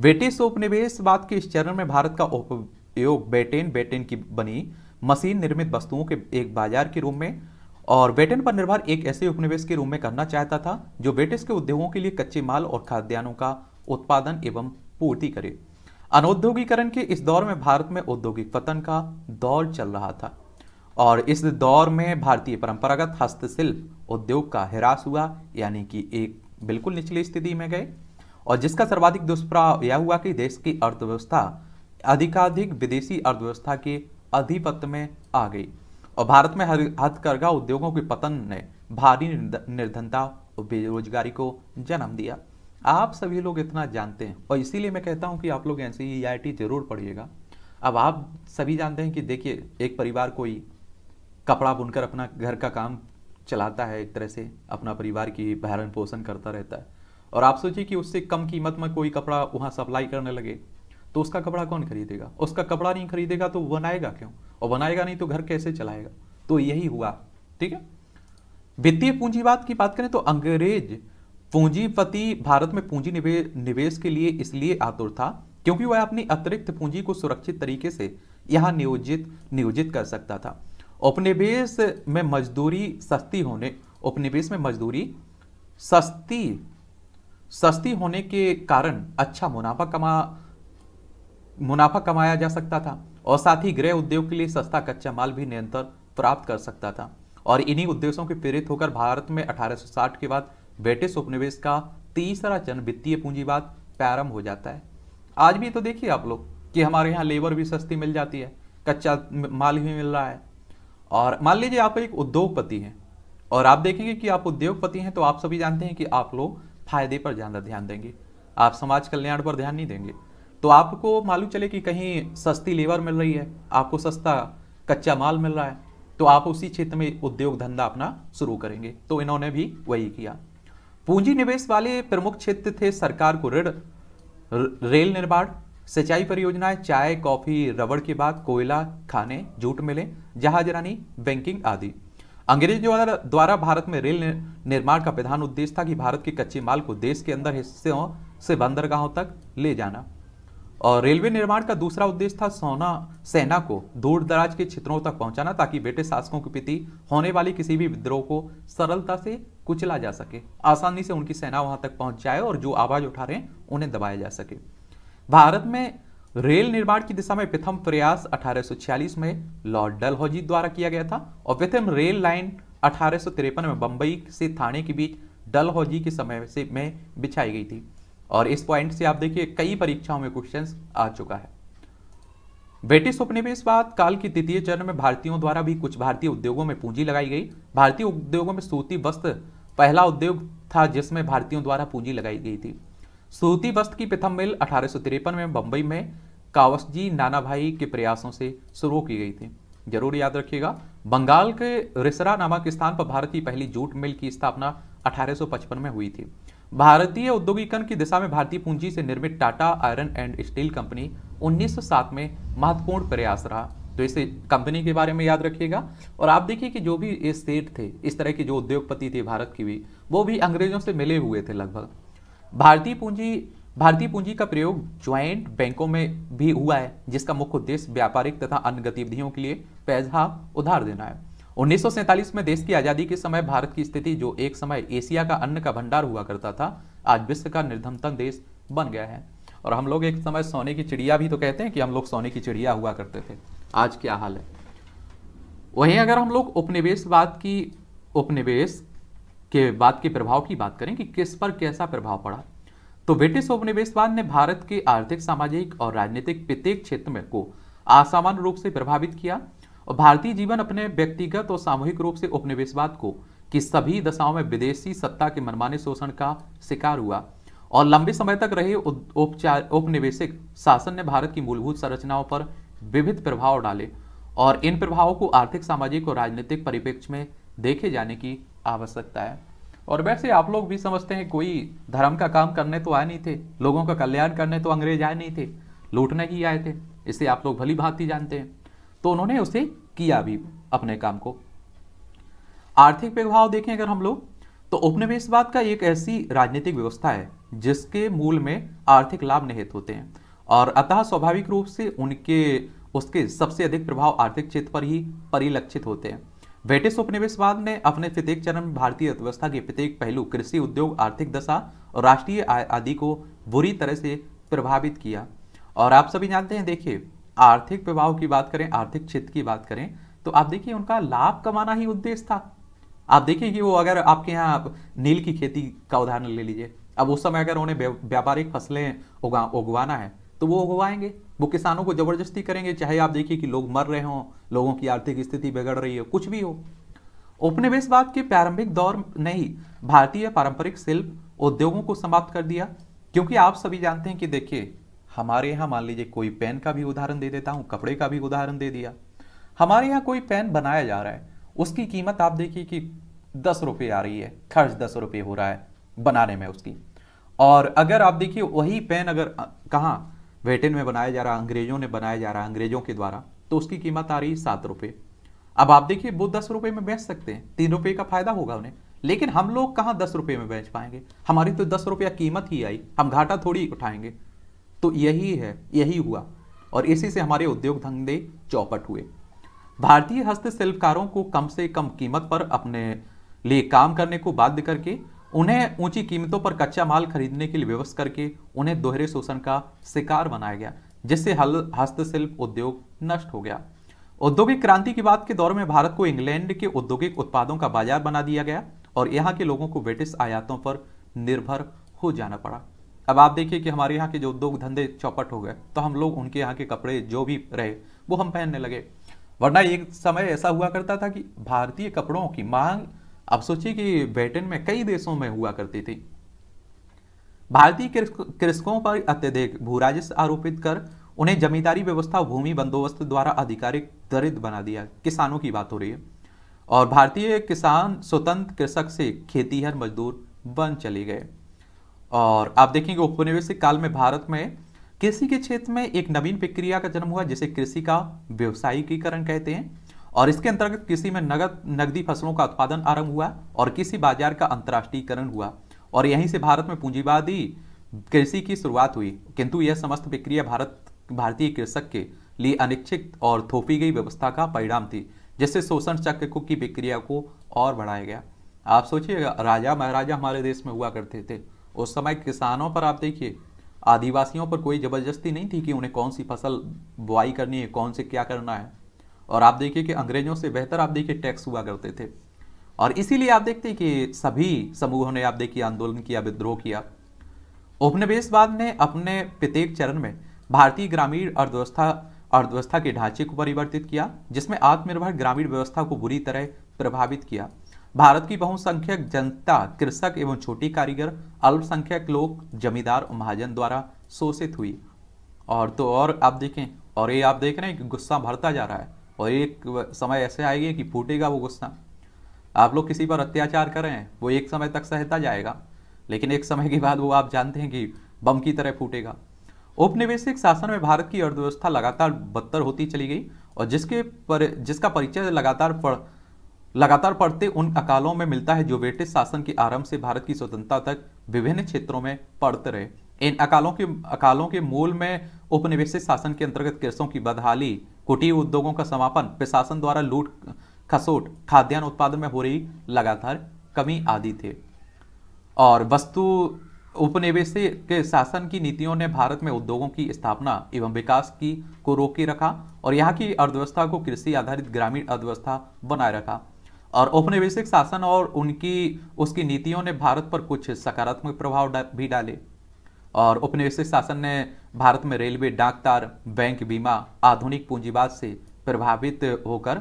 ब्रिटिश उपनिवेशवाद के इस चरण में भारत का उपयोग बेटेन बेटेन की बनी मशीन निर्मित वस्तुओं के एक बाजार के रूप में और ब्रिटेन पर निर्भर एक ऐसे उपनिवेश के रूप में करना चाहता था जो ब्रिटिश के उद्योगों के लिए कच्चे माल और खाद्यान्नों का उत्पादन एवं पूर्ति करे अनौद्योगिकरण के इस दौर में भारत में औद्योगिक पतन का दौर चल रहा था और इस दौर में भारतीय परंपरागत हस्तशिल्प उद्योग का हिरास हुआ यानी कि एक बिल्कुल निचली स्थिति में गए और जिसका सर्वाधिक दुष्प्रभाव यह हुआ कि देश की अर्थव्यवस्था अधिकाधिक विदेशी अर्थव्यवस्था के अधिपत्य में आ गई और भारत में हथकरघा उद्योगों के पतन ने भारी निर्धनता और बेरोजगारी को जन्म दिया आप सभी लोग इतना जानते हैं और इसीलिए मैं कहता हूं कि आप लोग एन सी e जरूर पढ़िएगा अब आप सभी जानते हैं कि देखिए एक परिवार कोई कपड़ा बुनकर अपना घर का काम चलाता है एक तरह से अपना परिवार की भरण पोषण करता रहता है और आप सोचिए कि उससे कम कीमत में कोई कपड़ा वहाँ सप्लाई करने लगे तो उसका कपड़ा कौन खरीदेगा उसका कपड़ा नहीं खरीदेगा तो बनाएगा क्यों और बनाएगा नहीं तो घर कैसे चलाएगा तो यही हुआ ठीक है वित्तीय पूंजीवाद की बात करें तो अंग्रेज पूंजीपति भारत में पूंजी निवे, निवेश के लिए इसलिए आतुर था क्योंकि वह अपनी अतिरिक्त पूंजी को सुरक्षित तरीके से यहां नियोजित नियोजित कर सकता था उपनिवेश में मजदूरी सस्ती होने उपनिवेश में मजदूरी सस्ती सस्ती होने के कारण अच्छा मुनाफा कमा मुनाफा कमाया जा सकता था और साथ ही गृह उद्योग के लिए सस्ता कच्चा माल भी निरंतर प्राप्त कर सकता था और इन्हीं उद्देश्यों के प्रेरित होकर भारत में 1860 के बाद ब्रिटिश उपनिवेश का तीसरा चरण वित्तीय पूंजीवाद प्रारंभ हो जाता है आज भी तो देखिए आप लोग कि हमारे यहाँ लेबर भी सस्ती मिल जाती है कच्चा माल भी मिल रहा है और मान लीजिए आप एक उद्योगपति हैं और आप देखेंगे कि आप उद्योगपति हैं तो आप सभी जानते हैं कि आप लोग फायदे पर ज़्यादा ध्यान देंगे आप समाज कल्याण पर ध्यान नहीं देंगे तो आपको मालूम चले कि कहीं सस्ती लेबर मिल रही है आपको सस्ता कच्चा माल मिल रहा है तो आप उसी क्षेत्र में उद्योग धंधा अपना शुरू करेंगे तो इन्होंने भी वही किया पूंजी निवेश वाले प्रमुख क्षेत्र थे सरकार को ऋण रेल निर्माण सिंचाई परियोजनाएं चाय कॉफी रबड़ के बाद कोयला खाने जूट जहाज जहाजरानी बैंकिंग आदि अंग्रेजों द्वारा भारत में रेल निर्माण का प्रधान उद्देश्य था कि भारत के कच्चे माल को देश के अंदर हिस्सों से बंदरगाहों तक ले जाना और रेलवे निर्माण का दूसरा उद्देश्य था सोना सेना को दूर दराज के क्षेत्रों तक पहुंचाना ताकि ब्रिटिश शासकों के प्रति होने वाली किसी भी विद्रोह को सरलता से कुचला जा सके आसानी से उनकी सेना वहां तक पहुंच जाए और जो आवाज उठा रहे हैं उन्हें दबाया जा सके भारत में रेल निर्माण की दिशा में प्रथम प्रयास अठारह में लॉर्ड डलहौजी द्वारा किया गया था और प्रथम रेल लाइन अठारह में बम्बई से थाने के बीच डलहौजी के समय से में बिछाई गई थी और इस पॉइंट से आप देखिए कई परीक्षाओं में क्वेश्चन आ चुका है ब्रिटिश उपनिवेशवाद काल के द्वितीय चरण में भारतीयों द्वारा भी कुछ भारतीय उद्योगों में पूंजी लगाई गई भारतीय उद्योगों में सूती वस्त्र पहला उद्योग था जिसमें भारतीयों द्वारा पूंजी लगाई गई थी सूती वस्त्र की प्रथम मिल अठारह में बंबई में कावसजी नाना भाई के प्रयासों से शुरू की गई थी जरूर याद रखिएगा बंगाल के रिसरा नामक स्थान पर भारत की पहली जूट मिल की स्थापना 1855 में हुई थी भारतीय औद्योगिकरण की दिशा में भारतीय पूंजी से निर्मित Tata iron and steel company 1907 में महत्वपूर्ण प्रयास रहा तो इस कंपनी के बारे में याद रखिएगा और आप देखिए कि जो भी ये सेठ थे इस तरह के जो उद्योगपति थे भारत की भी वो भी अंग्रेजों से मिले हुए थे लगभग भारतीय पूंजी भारतीय पूंजी का प्रयोग ज्वाइंट बैंकों में भी हुआ है जिसका मुख्य उद्देश्य व्यापारिक तथा अन्य गतिविधियों के लिए पैसा उधार देना है उन्नीस में देश की आजादी के समय भारत की स्थिति जो एक समय एशिया का अन्न का भंडार हुआ करता था आज विश्व का निर्धमतम देश बन गया है और हम लोग एक समय सोने की चिड़िया भी तो कहते हैं कि हम लोग सोने की चिड़िया हुआ करते थे आज क्या हाल है वहीं अगर हम लोग उपनिवेशवाद की उपनिवेश के बाद के प्रभाव की बात करें कि किस पर कैसा प्रभाव पड़ा तो ब्रिटिश उपनिवेशवाद ने भारत के आर्थिक सामाजिक और राजनीतिक प्रत्येक क्षेत्र में को असामान्य रूप से प्रभावित किया और भारतीय जीवन अपने व्यक्तिगत और सामूहिक रूप से उपनिवेशवाद को कि सभी दशाओं में विदेशी सत्ता के मनमाने शोषण का शिकार हुआ और लंबे समय तक रहे उपनिवेशिक शासन ने भारत की मूलभूत संरचनाओं पर विविध प्रभाव डाले और इन प्रभावों को आर्थिक सामाजिक और राजनीतिक परिप्रेक्ष्य में देखे जाने की आवश्यकता है और वैसे आप लोग भी समझते हैं कोई धर्म का काम करने तो आए नहीं थे लोगों का कल्याण करने तो अंग्रेज आए नहीं थे लूटने ही आए थे इसे आप लोग भली भांति जानते हैं तो उन्होंने उसे किया भी अपने काम को आर्थिक प्रभाव देखें अगर हम लोग तो उपनिवेशवाद का एक ऐसी राजनीतिक व्यवस्था है जिसके मूल में आर्थिक लाभ निहित होते हैं और अतः स्वाभाविक रूप से उनके उसके सबसे अधिक प्रभाव आर्थिक क्षेत्र पर ही परिलक्षित होते हैं ब्रिटिश उपनिवेशवाद ने अपने प्रत्येक चरण में भारतीय अर्थव्यवस्था के प्रत्येक पहलू कृषि उद्योग आर्थिक दशा और राष्ट्रीय आदि को बुरी तरह से प्रभावित किया और आप सभी जानते हैं देखिए आर्थिक प्रभाव की बात करें आर्थिक क्षेत्र की बात करें तो आप देखिए उनका लाभ कमाना ही उद्देश्य था आप देखिए कि वो अगर आपके यहाँ नील की खेती का उदाहरण ले लीजिए अब उस समय अगर उन्हें व्यापारिक फसलें उगा उगवाना है तो वो उगवाएंगे वो किसानों को जबरदस्ती करेंगे चाहे आप देखिए कि लोग मर रहे हों लोगों की आर्थिक स्थिति बिगड़ रही हो कुछ भी हो उपनिवेशवाद के प्रारंभिक दौर ने ही भारतीय पारंपरिक शिल्प उद्योगों को समाप्त कर दिया क्योंकि आप सभी जानते हैं कि देखिए हमारे यहाँ मान लीजिए कोई पेन का भी उदाहरण दे देता हूँ कपड़े का भी उदाहरण दे दिया हमारे यहाँ कोई पेन बनाया जा रहा है उसकी कीमत आप देखिए कि दस रुपये आ रही है खर्च दस रुपये हो रहा है बनाने में उसकी और अगर आप देखिए वही पेन अगर कहाँ ब्रिटेन में बनाया जा रहा अंग्रेजों ने बनाया जा रहा अंग्रेजों के द्वारा तो उसकी कीमत आ रही है सात रुपये अब आप देखिए वो दस रुपये में बेच सकते हैं तीन रुपये का फायदा होगा उन्हें लेकिन हम लोग कहाँ दस रुपये में बेच पाएंगे हमारी तो दस रुपया कीमत ही आई हम घाटा थोड़ी उठाएंगे तो यही है यही हुआ और इसी से हमारे उद्योग धंधे चौपट हुए भारतीय हस्तशिल्पकारों को कम से कम कीमत पर अपने लिए काम करने को बाध्य करके उन्हें ऊंची कीमतों पर कच्चा माल खरीदने के लिए व्यवस्था करके उन्हें दोहरे शोषण का शिकार बनाया गया जिससे हस्तशिल्प उद्योग नष्ट हो गया औद्योगिक क्रांति की बात के दौर में भारत को इंग्लैंड के औद्योगिक उत्पादों का बाजार बना दिया गया और यहाँ के लोगों को ब्रिटिश आयातों पर निर्भर हो जाना पड़ा अब आप देखिए कि हमारे यहाँ के जो उद्योग धंधे चौपट हो गए तो हम लोग उनके यहाँ के कपड़े जो भी रहे वो हम पहनने लगे वरना एक समय ऐसा हुआ करता था कि भारतीय कपड़ों की मांग अब सोचिए कि ब्रिटेन में कई देशों में हुआ करती थी भारतीय कृषकों पर अत्यधिक राजस्व आरोपित कर उन्हें जमींदारी व्यवस्था भूमि बंदोबस्त द्वारा आधिकारिक दरिद्र बना दिया किसानों की बात हो रही है और भारतीय किसान स्वतंत्र कृषक से खेतीहर मजदूर बन चले गए और आप देखेंगे उपनिवेशिक काल में भारत में कृषि के क्षेत्र में एक नवीन प्रक्रिया का जन्म हुआ जिसे कृषि का व्यवसायिकीकरण कहते हैं और इसके अंतर्गत कृषि में नगद नगदी फसलों का उत्पादन आरंभ हुआ और कृषि बाजार का अंतर्राष्ट्रीयकरण हुआ और यहीं से भारत में पूंजीवादी कृषि की शुरुआत हुई किंतु यह समस्त प्रक्रिया भारत भारतीय कृषक के लिए अनिच्छित और थोपी गई व्यवस्था का परिणाम थी जिससे शोषण चक्र को की प्रक्रिया को और बढ़ाया गया आप सोचिएगा राजा महाराजा हमारे देश में हुआ करते थे उस समय किसानों पर आप देखिए आदिवासियों पर कोई ज़बरदस्ती नहीं थी कि उन्हें कौन सी फसल बुआई करनी है कौन से क्या करना है और आप देखिए कि अंग्रेजों से बेहतर आप देखिए टैक्स हुआ करते थे और इसीलिए आप देखते हैं कि सभी समूहों ने आप देखिए आंदोलन किया विद्रोह किया उपनिवेशवाद ने अपने प्रत्येक चरण में भारतीय ग्रामीण अर्थव्यवस्था अर्थव्यवस्था के ढांचे को परिवर्तित किया जिसमें आत्मनिर्भर ग्रामीण व्यवस्था को बुरी तरह प्रभावित किया भारत की बहुसंख्यक जनता कृषक एवं छोटी कारीगर अल्पसंख्यक लोग जमींदार महाजन द्वारा शोषित हुई और तो और आप देखें और ये आप देख रहे हैं कि गुस्सा भरता जा रहा है और एक समय ऐसे आएगी कि फूटेगा वो गुस्सा आप लोग किसी पर अत्याचार कर रहे हैं वो एक समय तक सहता जाएगा लेकिन एक समय के बाद वो आप जानते हैं कि बम की तरह फूटेगा औपनिवेशिक शासन में भारत की अर्थव्यवस्था लगातार बदतर होती चली गई और जिसके पर जिसका परिचय लगातार पड़ लगातार पढ़ते उन अकालों में मिलता है जो ब्रिटिश शासन के आरंभ से भारत की स्वतंत्रता तक विभिन्न क्षेत्रों में पढ़ते रहे इन अकालों के अकालों के मूल में उपनिवेशित शासन के अंतर्गत कृषों की बदहाली कुटीर उद्योगों का समापन प्रशासन द्वारा लूट खसोट खाद्यान्न उत्पादन में हो रही लगातार कमी आदि थे और वस्तु उपनिवेश के शासन की नीतियों ने भारत में उद्योगों की स्थापना एवं विकास की को रोके रखा और यहाँ की अर्थव्यवस्था को कृषि आधारित ग्रामीण अर्थव्यवस्था बनाए रखा और औपनिवेशिक शासन और उनकी उसकी नीतियों ने भारत पर कुछ सकारात्मक प्रभाव डा, भी डाले और औपनिवेशिक शासन ने भारत में रेलवे डाक तार बैंक बीमा आधुनिक पूंजीवाद से प्रभावित होकर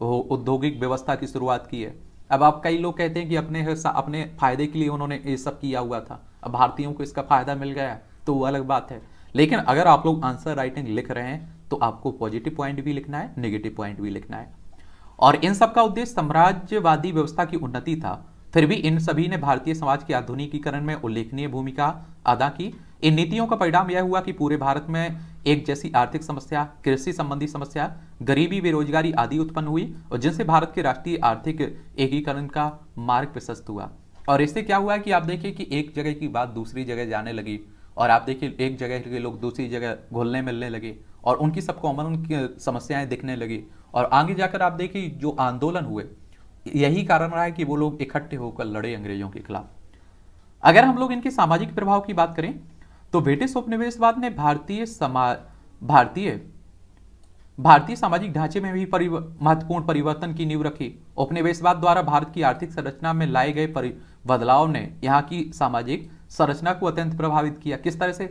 हो, औद्योगिक व्यवस्था की शुरुआत की है अब आप कई लोग कहते हैं कि अपने अपने फायदे के लिए उन्होंने ये सब किया हुआ था अब भारतीयों को इसका फायदा मिल गया तो वो अलग बात है लेकिन अगर आप लोग आंसर राइटिंग लिख रहे हैं तो आपको पॉजिटिव पॉइंट भी लिखना है नेगेटिव पॉइंट भी लिखना है और इन सब का उद्देश्य साम्राज्यवादी व्यवस्था की उन्नति था फिर भी इन सभी ने भारतीय समाज के आधुनिकीकरण में उल्लेखनीय भूमिका अदा की इन नीतियों का परिणाम यह हुआ कि पूरे भारत में एक जैसी आर्थिक समस्या कृषि संबंधी समस्या गरीबी बेरोजगारी आदि उत्पन्न हुई और जिनसे भारत के राष्ट्रीय आर्थिक एकीकरण का मार्ग प्रशस्त हुआ और इससे क्या हुआ कि आप देखिए कि एक जगह की बात दूसरी जगह जाने लगी और आप देखिए एक जगह के लोग दूसरी जगह घुलने मिलने लगे और उनकी सब कॉमन उनकी समस्याएं दिखने लगी और आगे जाकर आप देखिए जो आंदोलन हुए यही कारण रहा है कि वो लोग इकट्ठे होकर लड़े अंग्रेजों के खिलाफ अगर हम लोग इनके सामाजिक प्रभाव की बात करें तो ब्रिटिश उपनिवेशवाद ने भारतीय समा भारतीय भारतीय सामाजिक ढांचे में भी परिव... महत्वपूर्ण परिवर्तन की नींव रखी उपनिवेशवाद द्वारा भारत की आर्थिक संरचना में लाए गए बदलाव ने यहाँ की सामाजिक संरचना को अत्यंत प्रभावित किया किस तरह से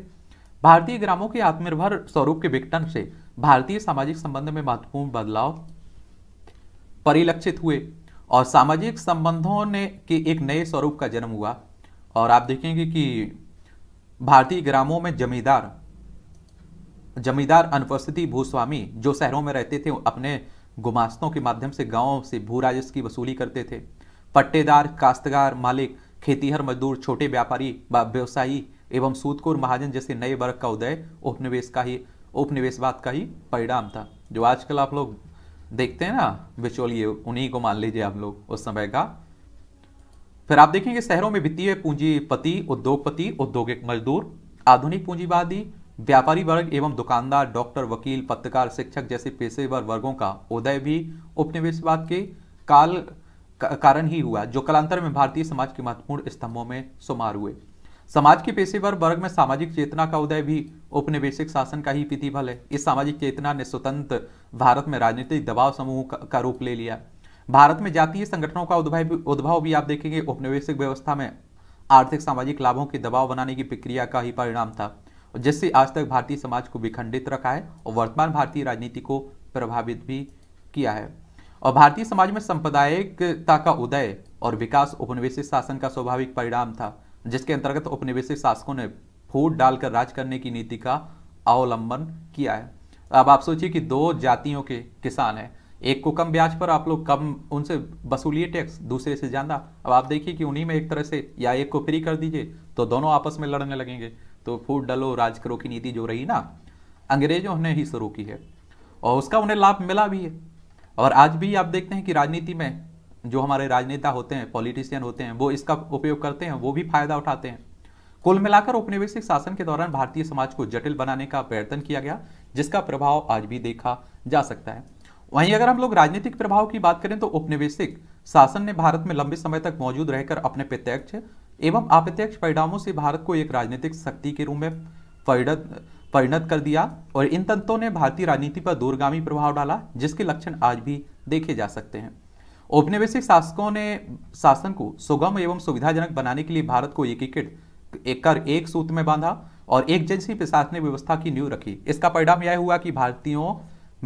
भारतीय ग्रामों के आत्मनिर्भर स्वरूप के विघटन से भारतीय सामाजिक संबंध में महत्वपूर्ण बदलाव परिलक्षित हुए और सामाजिक संबंधों ने के एक नए स्वरूप का जन्म हुआ और आप देखेंगे कि भारतीय ग्रामों में जमींदार जमींदार अनुपस्थिति भूस्वामी जो शहरों में रहते थे अपने गुमास्तों के माध्यम से गाँव से भू राजस्व की वसूली करते थे पट्टेदार कास्तगार मालिक खेतीहर मजदूर छोटे व्यापारी व्यवसायी एवं सूदकोर महाजन जैसे नए वर्ग का उदय उपनिवेश का ही उपनिवेशवाद का ही परिणाम था जो आजकल आप लोग देखते हैं ना बिचौलिए उन्हीं को मान लीजिए आप लोग उस समय का फिर आप देखेंगे शहरों में वित्तीय पूंजीपति उद्योगपति औद्योगिक मजदूर आधुनिक पूंजीवादी व्यापारी वर्ग एवं दुकानदार डॉक्टर वकील पत्रकार शिक्षक जैसे पेशेवर वर्गों का उदय भी उपनिवेशवाद के काल कारण ही हुआ जो कालांतर में भारतीय समाज के महत्वपूर्ण स्तंभों में शुमार हुए समाज के पेशेवर वर्ग में सामाजिक चेतना का उदय भी उपनिवेशिक शासन का ही प्रतिफल है इस सामाजिक चेतना ने स्वतंत्र भारत में राजनीतिक दबाव समूह का, रूप ले लिया भारत में जातीय संगठनों का उद्भव भी उद्भव भी आप देखेंगे उपनिवेशिक व्यवस्था में आर्थिक सामाजिक लाभों के दबाव बनाने की प्रक्रिया का ही परिणाम था जिससे आज तक भारतीय समाज को विखंडित रखा है और वर्तमान भारतीय राजनीति को प्रभावित भी किया है और भारतीय समाज में सांप्रदायिकता का उदय और विकास उपनिवेशित शासन का स्वाभाविक परिणाम था जिसके अंतर्गत उपनिवेशिक शासकों ने फूट डालकर राज करने की नीति का अवलंबन किया है अब आप सोचिए कि दो जातियों के किसान हैं एक को कम ब्याज पर आप लोग कम उनसे वसूलिए टैक्स दूसरे से ज़्यादा अब आप देखिए कि उन्हीं में एक तरह से या एक को फ्री कर दीजिए तो दोनों आपस में लड़ने लगेंगे तो फूट डालो राज करो की नीति जो रही ना अंग्रेजों ने ही शुरू की है और उसका उन्हें लाभ मिला भी है और आज भी आप देखते हैं कि राजनीति में जो हमारे राजनेता होते हैं पॉलिटिशियन होते हैं वो इसका उपयोग करते हैं वो भी फायदा उठाते हैं कुल मिलाकर उपनिवेशिक शासन के दौरान भारतीय समाज को जटिल बनाने का प्रयत्न किया गया जिसका प्रभाव आज भी देखा जा सकता है वहीं अगर हम लोग राजनीतिक प्रभाव की बात करें तो उपनिवेशिक शासन ने भारत में लंबे समय तक मौजूद रहकर अपने प्रत्यक्ष एवं अप्रत्यक्ष परिणामों से भारत को एक राजनीतिक शक्ति के रूप में परिणत परिणत कर दिया और इन तंत्रों ने भारतीय राजनीति पर दूरगामी प्रभाव डाला जिसके लक्षण आज भी देखे जा सकते हैं औपनिवेशिक शासकों ने शासन को सुगम एवं सुविधाजनक बनाने के लिए भारत को एकीकृत एक कर एक सूत्र में बांधा और एक जैसी प्रशासनिक व्यवस्था की नींव रखी इसका परिणाम यह हुआ कि भारतीयों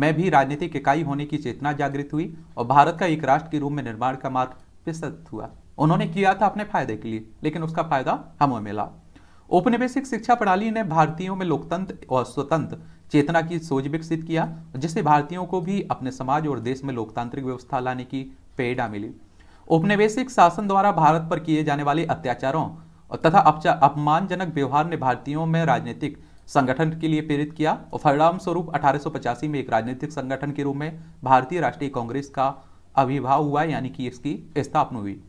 में भी राजनीतिक इकाई होने की चेतना जागृत हुई और भारत का एक राष्ट्र के रूप में निर्माण का मार्ग प्रशस्त हुआ उन्होंने किया था अपने फायदे के लिए लेकिन उसका फायदा हमें मिला औपनिवेशिक शिक्षा प्रणाली ने भारतीयों में लोकतंत्र और स्वतंत्र चेतना की सोच विकसित किया जिससे भारतीयों को भी अपने समाज और देश में लोकतांत्रिक व्यवस्था लाने की पेडा मिली औपनिवेशिक शासन द्वारा भारत पर किए जाने वाले अत्याचारों तथा अपमानजनक व्यवहार ने भारतीयों में राजनीतिक संगठन के लिए प्रेरित किया और परिणाम स्वरूप अठारह में एक राजनीतिक संगठन के रूप में भारतीय राष्ट्रीय कांग्रेस का अभिभाव हुआ यानी कि इसकी स्थापना हुई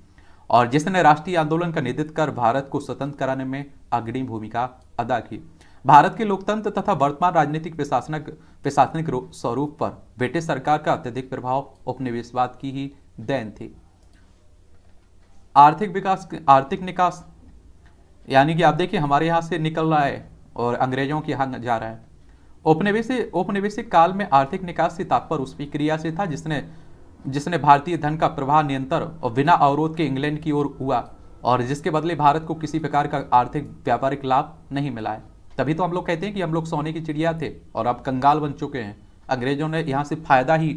और जिसने राष्ट्रीय आंदोलन का नेतृत्व कर भारत को स्वतंत्र कराने में अग्रणी भूमिका अदा की भारत के लोकतंत्र तथा वर्तमान राजनीतिक प्रशासनिक प्रशासनिक स्वरूप पर ब्रिटिश सरकार का अत्यधिक प्रभाव उपनिवेशवाद की ही देन थी आर्थिक विकास आर्थिक निकास यानी कि आप देखिए हमारे यहाँ से निकल रहा है और अंग्रेजों के यहाँ जा रहा है औपनिवेशिक औपनिवेशिक काल में आर्थिक निकास से तात्पर्य उसकी क्रिया से था जिसने जिसने भारतीय धन का प्रवाह नियंत्रण और बिना अवरोध के इंग्लैंड की ओर हुआ और जिसके बदले भारत को किसी प्रकार का आर्थिक व्यापारिक लाभ नहीं मिला है तभी तो हम लोग कहते हैं कि हम लोग सोने की चिड़िया थे और अब कंगाल बन चुके हैं अंग्रेजों ने यहाँ से फायदा ही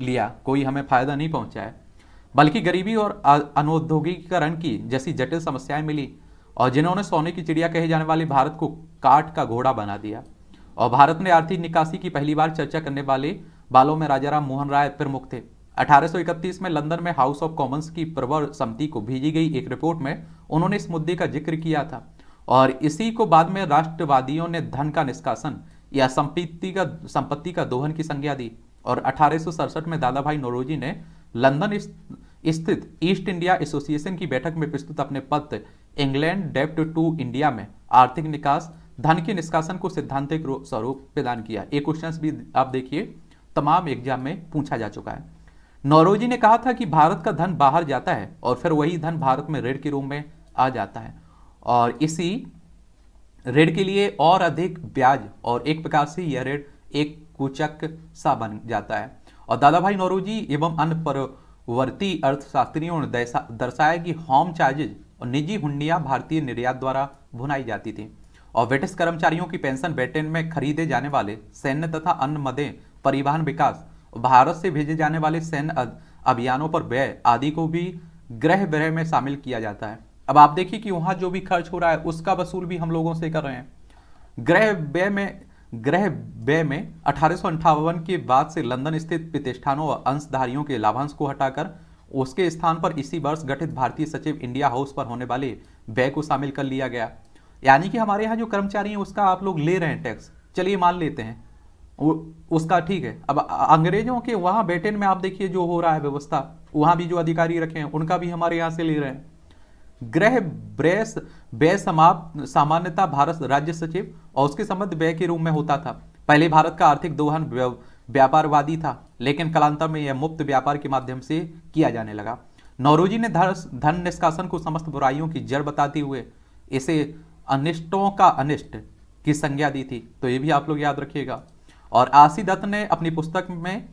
लिया कोई हमें फायदा नहीं पहुँचाया है बल्कि गरीबी और अनौद्योगिकरण की जैसी जटिल समस्याएं मिली और जिन्होंने सोने की चिड़िया कहे जाने वाले भारत को काट का घोड़ा बना दिया और भारत ने आर्थिक निकासी की पहली बार चर्चा करने वाले बालों में राजा राम मोहन राय प्रमुख थे 1831 में लंदन में हाउस ऑफ कॉमन्स की प्रवर समिति को भेजी गई एक रिपोर्ट में उन्होंने इस मुद्दे का जिक्र किया था और इसी को बाद में राष्ट्रवादियों ने धन का निष्कासन या संपत्ति का संपत्ति का दोहन की संज्ञा दी और अठारह में दादा भाई नोरोजी ने लंदन स्थित ईस्ट इंडिया एसोसिएशन की बैठक में प्रस्तुत अपने पत्र इंग्लैंड डेप्ट टू इंडिया में आर्थिक निकास धन के निष्कासन को सिद्धांतिक स्वरूप प्रदान किया ये क्वेश्चन भी आप देखिए तमाम एग्जाम में पूछा जा चुका है नौरोजी ने कहा था कि भारत का धन बाहर जाता है और फिर वही धन भारत में ऋण के रूप में आ जाता है और इसी ऋण के लिए और अधिक ब्याज और एक प्रकार से यह ऋण एक कुचक सा बन जाता है और दादा भाई नौरोजी एवं अन्य परवर्ती अर्थशास्त्रियों ने दर्शाया कि होम चार्जेज और निजी हुंडियाँ भारतीय निर्यात द्वारा भुनाई जाती थी और ब्रिटिश कर्मचारियों की पेंशन ब्रिटेन में खरीदे जाने वाले सैन्य तथा अन्य मदे परिवहन विकास भारत से भेजे जाने वाले सैन्य अभियानों पर व्यय आदि को भी ग्रह व्यय में शामिल किया जाता है अब आप देखिए कि वहाँ जो भी खर्च हो रहा है उसका वसूल भी हम लोगों से कर रहे हैं ग्रह व्यय में ग्रह व्यय में अठारह के बाद से लंदन स्थित प्रतिष्ठानों व अंशधारियों के लाभांश को हटाकर उसके स्थान पर इसी वर्ष गठित भारतीय सचिव इंडिया हाउस पर होने वाले व्यय को शामिल कर लिया गया यानी कि हमारे यहाँ जो कर्मचारी हैं उसका आप लोग ले रहे हैं टैक्स चलिए मान लेते हैं उसका ठीक है अब अंग्रेजों के वहाँ ब्रिटेन में आप देखिए जो हो रहा है व्यवस्था वहाँ भी जो अधिकारी रखे हैं उनका भी हमारे यहाँ से ले रहे हैं ग्रह ब्रेस व्यय समाप्त सामान्यता भारत राज्य सचिव और उसके संबंध व्यय के रूप में होता था पहले भारत का आर्थिक दोहन व्यापारवादी था लेकिन कलांतर में यह मुफ्त व्यापार के माध्यम से किया जाने लगा नौरोजी ने धन निष्कासन को समस्त बुराइयों की जड़ बताते हुए इसे अनिष्टों का अनिष्ट की संज्ञा दी थी तो ये भी आप लोग याद रखिएगा और आशी दत्त ने अपनी पुस्तक में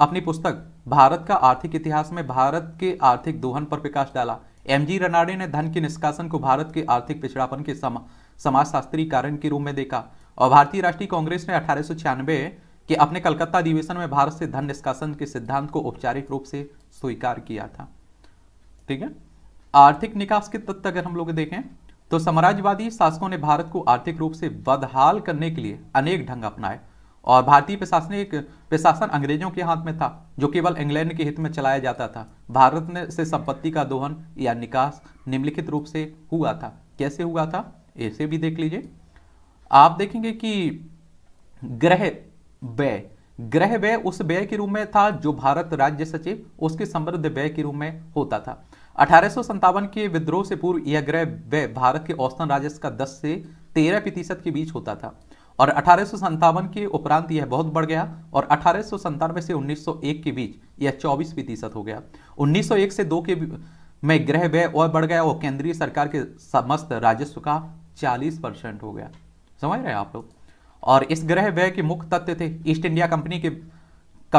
अपनी पुस्तक भारत का आर्थिक इतिहास में भारत के आर्थिक दोहन पर प्रकाश डाला एम जी रनाडे ने धन के निष्कासन को भारत के आर्थिक पिछड़ापन के समाजशास्त्री कारण के रूप में देखा और भारतीय राष्ट्रीय कांग्रेस ने अठारह के अपने कलकत्ता अधिवेशन में भारत से धन निष्कासन के सिद्धांत को औपचारिक रूप से स्वीकार किया था ठीक है आर्थिक निकास के तत्व अगर हम लोग देखें तो साम्राज्यवादी शासकों ने भारत को आर्थिक रूप से बदहाल करने के लिए अनेक ढंग अपनाए और भारतीय प्रशासनिक प्रशासन अंग्रेजों के हाथ में था जो केवल इंग्लैंड के हित में चलाया जाता था भारत ने से संपत्ति का दोहन या निकास निम्नलिखित रूप से हुआ था कैसे हुआ था ऐसे भी देख लीजिए आप देखेंगे कि ग्रह व्यय ग्रह व्यय उस व्यय के रूप में था जो भारत राज्य सचिव उसके समृद्ध व्यय के रूप में होता था अठारह के विद्रोह से पूर्व यह ग्रह व्यय भारत के औसतन राजस्व का 10 से 13 प्रतिशत के बीच होता था और अठारह के उपरांत यह बहुत बढ़ गया और अठारह से 1901 के बीच यह 24 प्रतिशत हो गया 1901 से 2 के में गृह व्यय और बढ़ गया और केंद्रीय सरकार के समस्त राजस्व का 40 परसेंट हो गया समझ रहे हैं आप लोग और इस गृह व्यय के मुख्य तथ्य थे ईस्ट इंडिया कंपनी के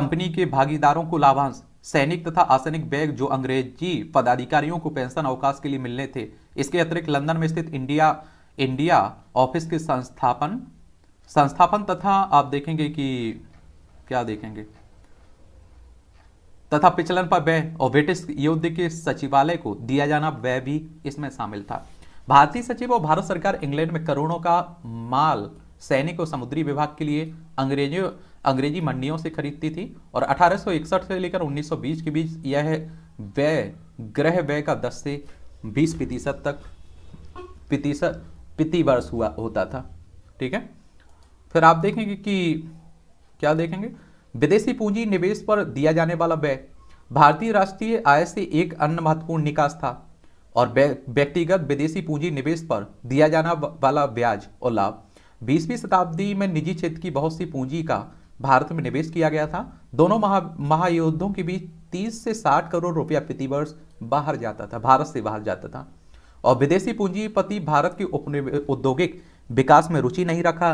कंपनी के भागीदारों को लाभांश सैनिक तथा आसनिक व्यय जो अंग्रेजी पदाधिकारियों को पेंशन अवकाश के लिए मिलने थे इसके अतिरिक्त लंदन में स्थित इंडिया इंडिया ऑफिस के संस्थापन संस्थापन तथा आप देखेंगे कि क्या देखेंगे तथा पिछलन पर व्यय और ब्रिटिश युद्ध के सचिवालय को दिया जाना व्यय भी इसमें शामिल था भारतीय सचिव और भारत सरकार इंग्लैंड में करोड़ों का माल सैनिक और समुद्री विभाग के लिए अंग्रेजों अंग्रेजी मंडियों से खरीदती थी और 1861 से लेकर 1920 के बीच यह व्यय ग्रह व्यय का 10 से 20 प्रतिशत तक प्रतिशत प्रति वर्ष हुआ होता था ठीक है फिर आप देखेंगे कि क्या देखेंगे विदेशी पूंजी निवेश पर दिया जाने वाला व्यय भारतीय राष्ट्रीय आय से एक अन्य महत्वपूर्ण निकास था और व्यक्तिगत विदेशी पूंजी निवेश पर दिया जाना वाला ब्याज और लाभ बीसवीं शताब्दी में निजी क्षेत्र की बहुत सी पूंजी का भारत में निवेश किया गया था दोनों महा महायोद्धों के बीच तीस से साठ करोड़ रुपया प्रतिवर्ष बाहर जाता था भारत से बाहर जाता था और विदेशी पूंजीपति भारत के औद्योगिक विकास में रुचि नहीं रखा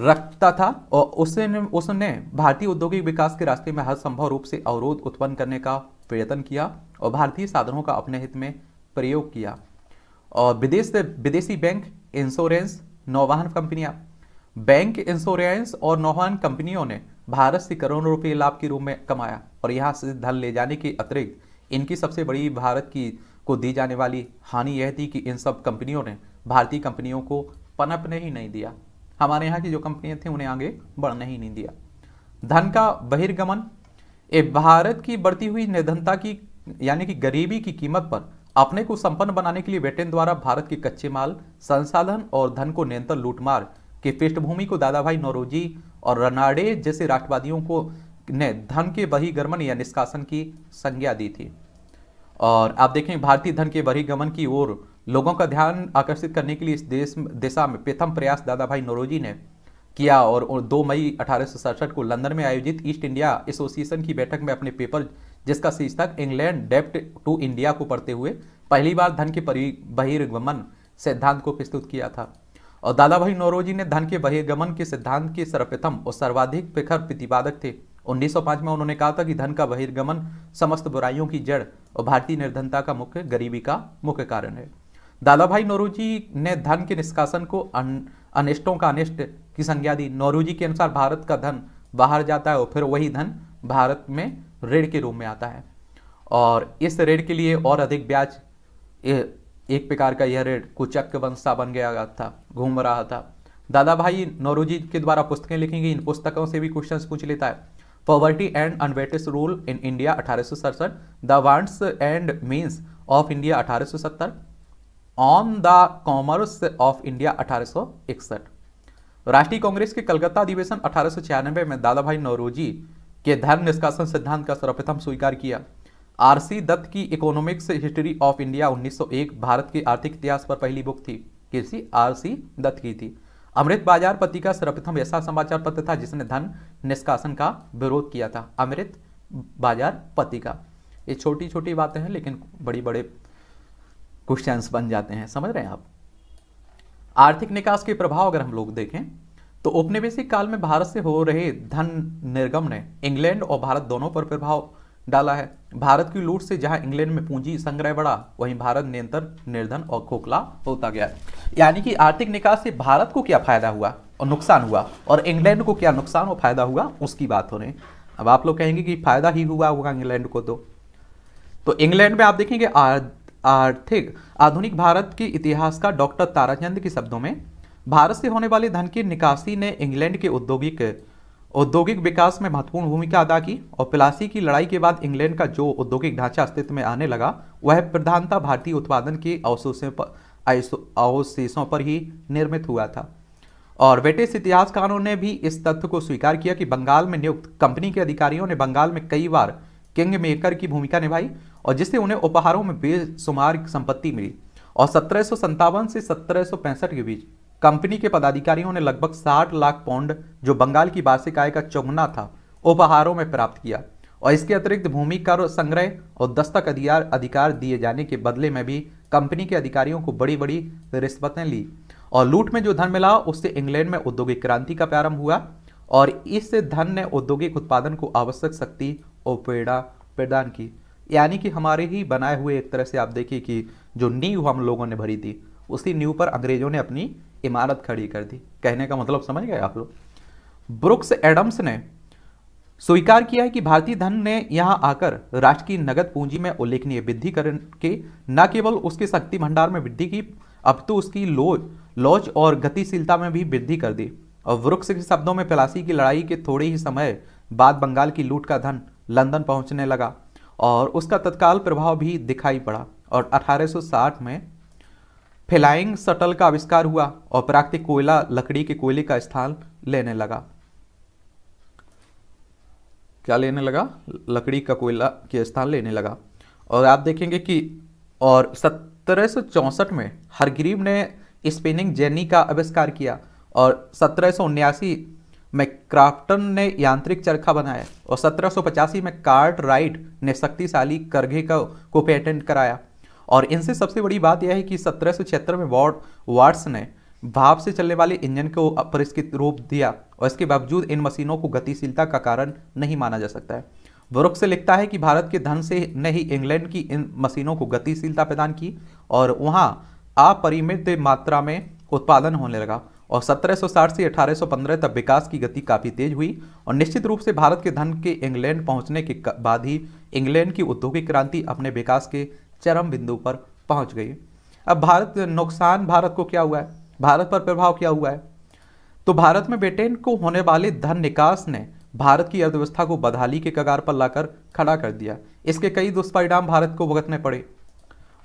रखता था और उसने उसने भारतीय औद्योगिक विकास के रास्ते में हर संभव रूप से अवरोध उत्पन्न करने का प्रयत्न किया और भारतीय साधनों का अपने हित में प्रयोग किया और विदेश विदेशी बैंक इंश्योरेंस नौवाहन कंपनियां बैंक इंश्योरेंस और नौवाहन कंपनियों ने भारत से करोड़ों रुपये लाभ के रूप में कमाया और यहाँ से धन ले जाने के अतिरिक्त इनकी सबसे बड़ी भारत की को दी जाने वाली हानि यह थी कि इन सब कंपनियों ने भारतीय कंपनियों को पनपने ही नहीं दिया हमारे यहाँ की जो कंपनियां थी उन्हें आगे बढ़ने ही नहीं दिया धन का बहिर्गमन ए भारत की बढ़ती हुई निर्धनता की यानी कि गरीबी की कीमत पर अपने को संपन्न बनाने के लिए ब्रिटेन द्वारा भारत के कच्चे माल संसाधन और धन को निरंतर लूटमार की पृष्ठभूमि को दादा भाई नौरोजी और रनाडे जैसे राष्ट्रवादियों को ने धन के बहिगमन या निष्कासन की संज्ञा दी थी और आप देखें भारतीय धन के बहिगमन की ओर लोगों का ध्यान आकर्षित करने के लिए इस देश दिशा में प्रथम प्रयास दादा भाई नोरोजी ने किया और, दो मई अठारह को लंदन में आयोजित ईस्ट इंडिया एसोसिएशन की बैठक में अपने पेपर जिसका शीर्षक इंग्लैंड डेप्ट टू इंडिया को पढ़ते हुए पहली बार धन के बहिर्गमन सिद्धांत को प्रस्तुत किया था और दादा भाई नौरोजी ने धन के बहिर्गमन के सिद्धांत के सर्वप्रथम और सर्वाधिक प्रखर प्रतिपादक थे 1905 में उन्होंने कहा था कि धन का बहिर्गमन समस्त बुराइयों की जड़ और भारतीय निर्धनता का मुख्य गरीबी का मुख्य कारण है दादा भाई नौरोजी ने धन के निष्कासन को अन, अनिष्टों का अनिष्ट की संज्ञा दी नौरोजी के अनुसार भारत का धन बाहर जाता है और फिर वही धन भारत में ऋण के रूप में आता है और इस ऋण के लिए और अधिक ब्याज एक प्रकार का यह ऋण कुचक वंशा बन गया था घूम रहा था दादा भाई नौरोजी के द्वारा पुस्तकें लिखेंगे इन पुस्तकों से भी क्वेश्चन पूछ लेता है poverty and un-British rule in India अठारह the wants and means of India अठारह on the commerce of India अठारह राष्ट्रीय कांग्रेस के कलकत्ता अधिवेशन अठारह में दादा भाई नौरोजी के धर्म निष्कासन सिद्धांत का सर्वप्रथम स्वीकार किया आरसी दत्त की इकोनॉमिक्स हिस्ट्री ऑफ इंडिया 1901 भारत के आर्थिक इतिहास पर पहली बुक थी किसी आरसी दत्त की थी अमृत बाजार पत्रिका सर्वप्रथम ऐसा समाचार पत्र था जिसने धन निष्कासन का विरोध किया था अमृत बाजार पत्रिका ये छोटी छोटी बातें हैं लेकिन बड़ी बड़े क्वेश्चंस बन जाते हैं समझ रहे हैं आप आर्थिक निकास के प्रभाव अगर हम लोग देखें तो औपनिवेशिक काल में भारत से हो रहे धन निर्गम ने इंग्लैंड और भारत दोनों पर प्रभाव डाला है भारत की लूट से जहां इंग्लैंड में पूंजी संग्रह बढ़ा वहीं भारत नियंत्रण निर्धन और खोखला होता गया यानी कि आर्थिक निकास से भारत को क्या फायदा हुआ और नुकसान हुआ और इंग्लैंड को क्या नुकसान और फायदा हुआ उसकी बात हो रही अब आप लोग कहेंगे कि फायदा ही हुआ होगा इंग्लैंड को तो तो इंग्लैंड में आप देखेंगे आर्थिक आधुनिक भारत के इतिहास का डॉक्टर ताराचंद के शब्दों में भारत से होने वाले धन की निकासी ने इंग्लैंड के औद्योगिक औद्योगिक विकास में महत्वपूर्ण भूमिका अदा की और प्लासी की लड़ाई के बाद इंग्लैंड का जो औद्योगिक ढांचा अस्तित्व में आने लगा वह प्रधानता भारतीय उत्पादन के अवशोषों पर अवशेषों पर ही निर्मित हुआ था और ब्रिटिश इतिहासकारों ने भी इस तथ्य को स्वीकार किया कि बंगाल में नियुक्त कंपनी के अधिकारियों ने बंगाल में कई बार किंग मेकर की भूमिका निभाई और जिससे उन्हें उपहारों में बेशुमार संपत्ति मिली और सत्रह से सत्रह के बीच कंपनी के पदाधिकारियों ने लगभग 60 लाख पौंड जो बंगाल की वार्षिक आय का चौगुना था उपहारों में प्राप्त किया और इसके अतिरिक्त भूमि कर संग्रह और दस्तक अधिकार अधिकार दिए जाने के बदले में भी कंपनी के अधिकारियों को बड़ी बड़ी रिश्वतें ली और लूट में जो धन मिला उससे इंग्लैंड में औद्योगिक क्रांति का प्रारंभ हुआ और इस धन ने औद्योगिक उत्पादन को आवश्यक शक्ति ओपेडा प्रदान की यानी कि हमारे ही बनाए हुए एक तरह से आप देखिए कि जो नींव हम लोगों ने भरी थी उसी नींव पर अंग्रेजों ने अपनी इमारत खड़ी कर दी कहने का मतलब समझ गए आप लोग ब्रुक्स एडम्स ने स्वीकार किया है कि भारतीय धन ने यहां आकर राष्ट्र की नगद पूंजी में उल्लेखनीय वृद्धि करके न केवल उसके शक्ति भंडार में वृद्धि की अब तो उसकी लोच लोच और गतिशीलता में भी वृद्धि कर दी और वृक्ष के शब्दों में पलासी की लड़ाई के थोड़े ही समय बाद बंगाल की लूट का धन लंदन पहुंचने लगा और उसका तत्काल प्रभाव भी दिखाई पड़ा और 1860 में फ्लाइंग शटल का आविष्कार हुआ और प्राकृतिक कोयला लकड़ी के कोयले का स्थान लेने लगा क्या लेने लगा लकड़ी का कोयला के स्थान लेने लगा और आप देखेंगे कि और सत्रह में हरग्रीव ने स्पिनिंग जेनी का आविष्कार किया और सत्रह मैक्राफ्टन ने यांत्रिक चरखा बनाया और सत्रह में कार्ट राइट ने शक्तिशाली करघे का को पेटेंट कराया और इनसे सबसे बड़ी बात यह है कि सत्रह में वॉर्ड वार्ड्स ने भाप से चलने वाले इंजन को अपरिष्कृत रूप दिया और इसके बावजूद इन मशीनों को गतिशीलता का कारण नहीं माना जा सकता है वरुख से लिखता है कि भारत के धन से ने ही इंग्लैंड की इन मशीनों को गतिशीलता प्रदान की और वहाँ अपरिमित मात्रा में उत्पादन होने लगा और 1760 से 1815 तक विकास की गति काफ़ी तेज हुई और निश्चित रूप से भारत के धन के इंग्लैंड पहुंचने के बाद ही इंग्लैंड की औद्योगिक क्रांति अपने विकास के चरम बिंदु पर पहुंच गई अब भारत नुकसान भारत को क्या हुआ है भारत पर प्रभाव क्या हुआ है तो भारत में ब्रिटेन को होने वाले धन निकास ने भारत की अर्थव्यवस्था को बदहाली के कगार पर लाकर खड़ा कर दिया इसके कई दुष्परिणाम भारत को भुगतने पड़े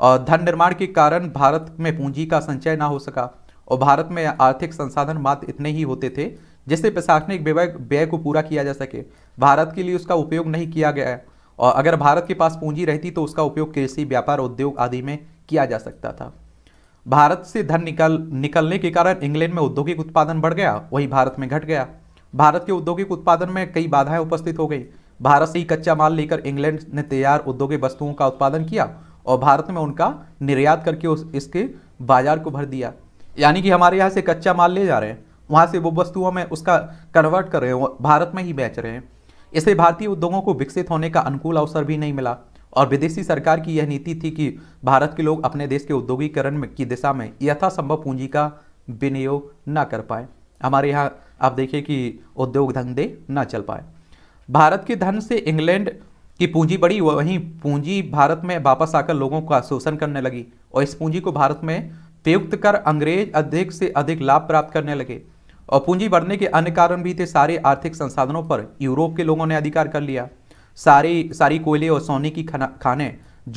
और धन निर्माण के कारण भारत में पूंजी का संचय ना हो सका और भारत में आर्थिक संसाधन मात्र इतने ही होते थे जिससे प्रशासनिक व्यय व्यय को पूरा किया जा सके भारत के लिए उसका उपयोग नहीं किया गया है और अगर भारत के पास पूंजी रहती तो उसका उपयोग कृषि व्यापार उद्योग आदि में किया जा सकता था भारत से धन निकल निकलने के कारण इंग्लैंड में औद्योगिक उत्पादन बढ़ गया वहीं भारत में घट गया भारत के औद्योगिक उत्पादन में कई बाधाएं उपस्थित हो गई भारत से ही कच्चा माल लेकर इंग्लैंड ने तैयार औद्योगिक वस्तुओं का उत्पादन किया और भारत में उनका निर्यात करके उस इसके बाजार को भर दिया यानी कि हमारे यहाँ से कच्चा माल ले जा रहे हैं वहाँ से वो वस्तुओं में उसका कन्वर्ट कर रहे हैं भारत में ही बेच रहे हैं इससे भारतीय उद्योगों को विकसित होने का अनुकूल अवसर भी नहीं मिला और विदेशी सरकार की यह नीति थी कि भारत के लोग अपने देश के उद्योगीकरण की दिशा में यथासंभव पूंजी का विनियोग न कर पाए हमारे यहाँ आप देखिए कि उद्योग धंधे न चल पाए भारत के धन से इंग्लैंड की पूंजी बढ़ी वहीं पूंजी भारत में वापस आकर लोगों का शोषण करने लगी और इस पूंजी को भारत में प्रयुक्त कर अंग्रेज अधिक से अधिक लाभ प्राप्त करने लगे और पूंजी बढ़ने के अन्य कारण भी थे सारे आर्थिक संसाधनों पर यूरोप के लोगों ने अधिकार कर लिया सारी सारी कोयले और सोने की खाने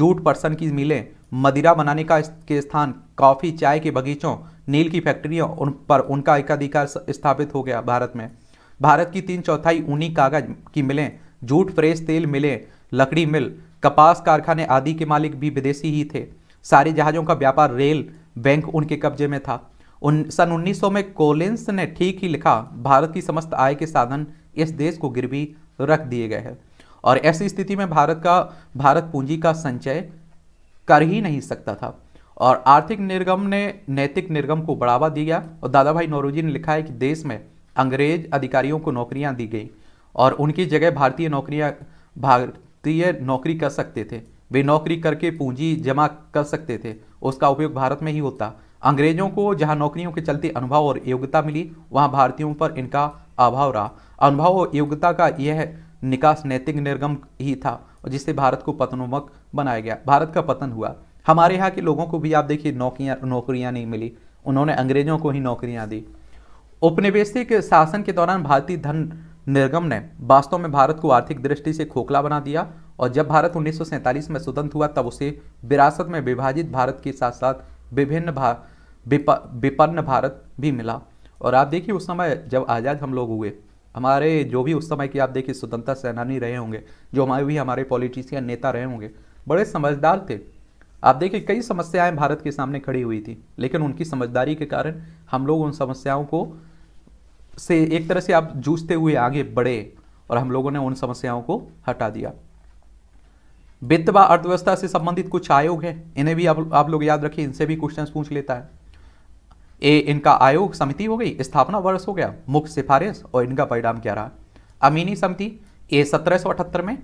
जूट पर्सन की मिलें मदिरा बनाने का के स्थान कॉफ़ी चाय के बगीचों नील की फैक्ट्रियों उन पर उनका एकाधिकार स्थापित हो गया भारत में भारत की तीन चौथाई ऊनी कागज की मिलें जूट फ्रेश तेल मिलें लकड़ी मिल कपास कारखाने आदि के मालिक भी विदेशी ही थे सारे जहाज़ों का व्यापार रेल बैंक उनके कब्जे में था उन सन 1900 में कोलिंस ने ठीक ही लिखा भारत की समस्त आय के साधन इस देश को गिरवी रख दिए गए हैं और ऐसी स्थिति में भारत का भारत पूंजी का संचय कर ही नहीं सकता था और आर्थिक निर्गम ने नैतिक निर्गम को बढ़ावा दिया और दादा भाई नौरूजी ने लिखा है कि देश में अंग्रेज अधिकारियों को नौकरियां दी गई और उनकी जगह भारतीय नौकरियां भारतीय नौकरी कर सकते थे वे नौकरी करके पूंजी जमा कर सकते थे उसका उपयोग भारत में ही होता अंग्रेजों को जहां नौकरियों के चलते अनुभव और योग्यता मिली वहां भारतीयों पर इनका अभाव रहा अनुभव और योग्यता का यह निकास नैतिक निर्गम ही था जिससे भारत को पतनोमक बनाया गया भारत का पतन हुआ हमारे यहाँ के लोगों को भी आप देखिए नौकरियाँ नौकरियाँ नहीं मिली उन्होंने अंग्रेजों को ही नौकरियाँ दी उपनिवेशिक शासन के दौरान भारतीय धन निर्गम ने वास्तव में भारत को आर्थिक दृष्टि से खोखला बना दिया और जब भारत उन्नीस में स्वतंत्र हुआ तब उसे विरासत में विभाजित भारत के साथ साथ विभिन्न भा विपन्न भारत भी मिला और आप देखिए उस समय जब आज़ाद हम लोग हुए हमारे जो भी उस समय की आप देखिए स्वतंत्रता सेनानी रहे होंगे जो हमारे भी हमारे पॉलिटिशियन नेता रहे होंगे बड़े समझदार थे आप देखिए कई समस्याएं भारत के सामने खड़ी हुई थी लेकिन उनकी समझदारी के कारण हम लोग उन समस्याओं को से एक तरह से आप जूझते हुए आगे बढ़े और हम लोगों ने उन समस्याओं को हटा दिया वित्त व अर्थव्यवस्था से संबंधित कुछ आयोग है इन्हें भी आप, आप लोग याद रखिए इनसे भी क्वेश्चन पूछ लेता है ए इनका आयोग समिति हो गई स्थापना वर्ष हो गया मुख्य सिफारिश और इनका परिणाम क्या रहा अमीनी समिति ए सत्रह में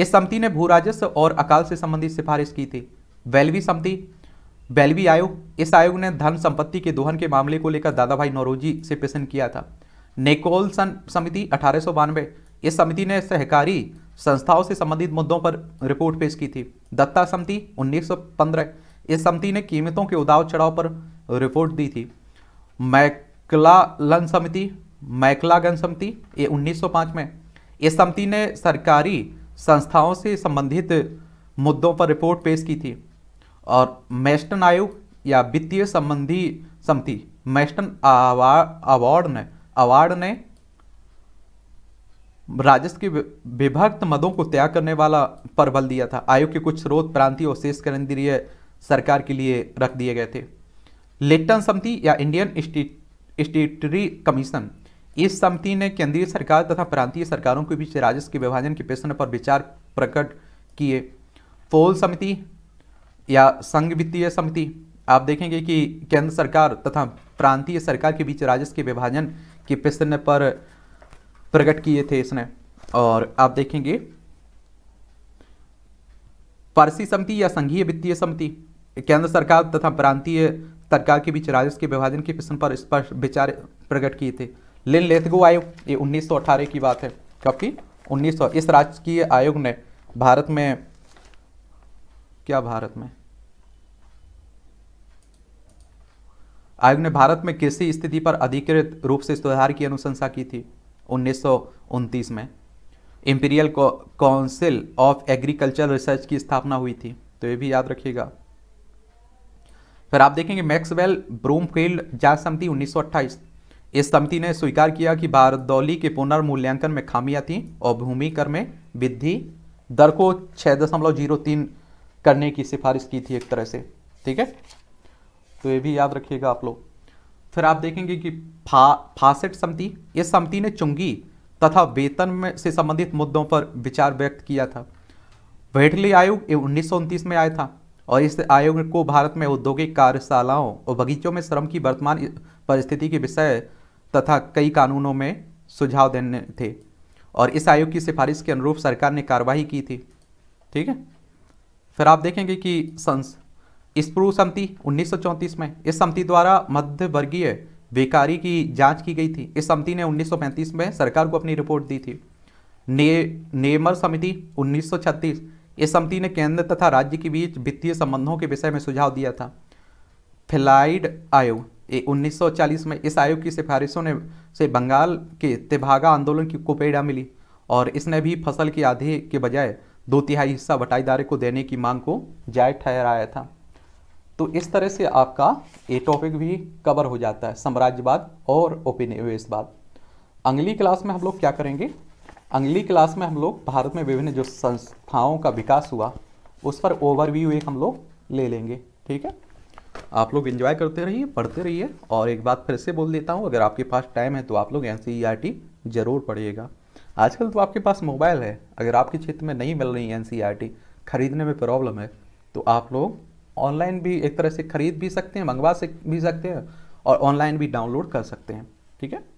इस समिति ने भू राजस्व और अकाल से संबंधित सिफारिश की थी वेलवी समिति वेलवी आयोग इस आयोग ने धन संपत्ति के दोहन के मामले को लेकर दादा भाई नौरोजी से प्रसन्न किया था नेकोलसन समिति अठारह इस समिति ने सहकारी संस्थाओं से संबंधित मुद्दों पर रिपोर्ट पेश की थी दत्ता समिति 1915 इस समिति ने कीमतों के उदाव चढ़ाव पर रिपोर्ट दी थी मैकलालन समिति मैकलागन समिति ये 1905 में इस समिति ने सरकारी संस्थाओं से संबंधित मुद्दों पर रिपोर्ट पेश की थी और मैस्टन आयोग या वित्तीय संबंधी समिति मैस्टन अवार्ड ने अवार्ड ने राजस्व के विभक्त मदों को त्याग करने वाला पर बल दिया था आयोग के कुछ स्रोत प्रांतीय और शेष केंद्रीय सरकार के लिए रख दिए गए थे लेटन समिति या इंडियन स्टेटरी कमीशन इस समिति ने केंद्रीय सरकार तथा प्रांतीय सरकारों के बीच राजस्व के विभाजन के प्रश्न पर विचार प्रकट किए पोल समिति या संघ वित्तीय समिति आप देखेंगे कि केंद्र सरकार तथा प्रांतीय सरकार के बीच राजस्व के विभाजन के प्रश्न पर प्रकट किए थे इसने और आप देखेंगे पारसी समिति या संघीय वित्तीय समिति केंद्र सरकार तथा प्रांतीय सरकार के बीच राजस्व के विभाजन के प्रश्न पर स्पष्ट विचार प्रकट किए थे लिन लेथगो आयोग ये उन्नीस की बात है क्योंकि 1900 इस राजकीय आयोग ने भारत में क्या भारत में आयोग ने भारत में कृषि स्थिति पर अधिकृत रूप से सुधार की अनुशंसा की थी उन्नीस में Imperial Council of Agriculture Research की स्थापना हुई थी तो ये भी याद रखिएगा फिर आप देखेंगे मैक्सवेल ब्रूमफील्ड जांच समिति उन्नीस इस समिति ने स्वीकार किया कि बारदौली के पुनर्मूल्यांकन में खामियां थी और भूमि कर में वृद्धि दर को छह दशमलव जीरो तीन करने की सिफारिश की थी एक तरह से ठीक है तो ये भी याद रखिएगा आप लोग फिर आप देखेंगे कि फा फासेट समिति इस समिति ने चुंगी तथा वेतन में से संबंधित मुद्दों पर विचार व्यक्त किया था वेटली आयोग उन्नीस में आया था और इस आयोग को भारत में औद्योगिक कार्यशालाओं और बगीचों में श्रम की वर्तमान परिस्थिति के विषय तथा कई कानूनों में सुझाव देने थे और इस आयोग की सिफारिश के अनुरूप सरकार ने कार्रवाई की थी ठीक है फिर आप देखेंगे कि संस इस पूर्व समिति 1934 में इस समिति द्वारा मध्य वर्गीय बेकारी की जांच की गई थी इस समिति ने 1935 में सरकार को अपनी रिपोर्ट दी थी ने, नेमर समिति 1936 इस समिति ने केंद्र तथा राज्य के बीच वित्तीय संबंधों के विषय में सुझाव दिया था फिलाइड आयोग सौ चालीस में इस आयोग की सिफारिशों ने से बंगाल के तिभागा आंदोलन की कुपेड़ा मिली और इसने भी फसल की आधे के बजाय दो तिहाई हिस्सा बटाईदारे को देने की मांग को जायज ठहराया था तो इस तरह से आपका ये टॉपिक भी कवर हो जाता है साम्राज्यवाद और उपनिवेशवाद अगली क्लास में हम लोग क्या करेंगे अगली क्लास में हम लोग भारत में विभिन्न जो संस्थाओं का विकास हुआ उस पर ओवरव्यू एक हम लोग ले लेंगे ठीक है आप लोग इन्जॉय करते रहिए पढ़ते रहिए और एक बात फिर से बोल देता हूँ अगर आपके पास टाइम है तो आप लोग एन e ज़रूर पढ़िएगा आजकल तो आपके पास मोबाइल है अगर आपके क्षेत्र में नहीं मिल रही एन e खरीदने में प्रॉब्लम है तो आप लोग ऑनलाइन भी एक तरह से खरीद भी सकते हैं मंगवा से भी सकते हैं और ऑनलाइन भी डाउनलोड कर सकते हैं ठीक है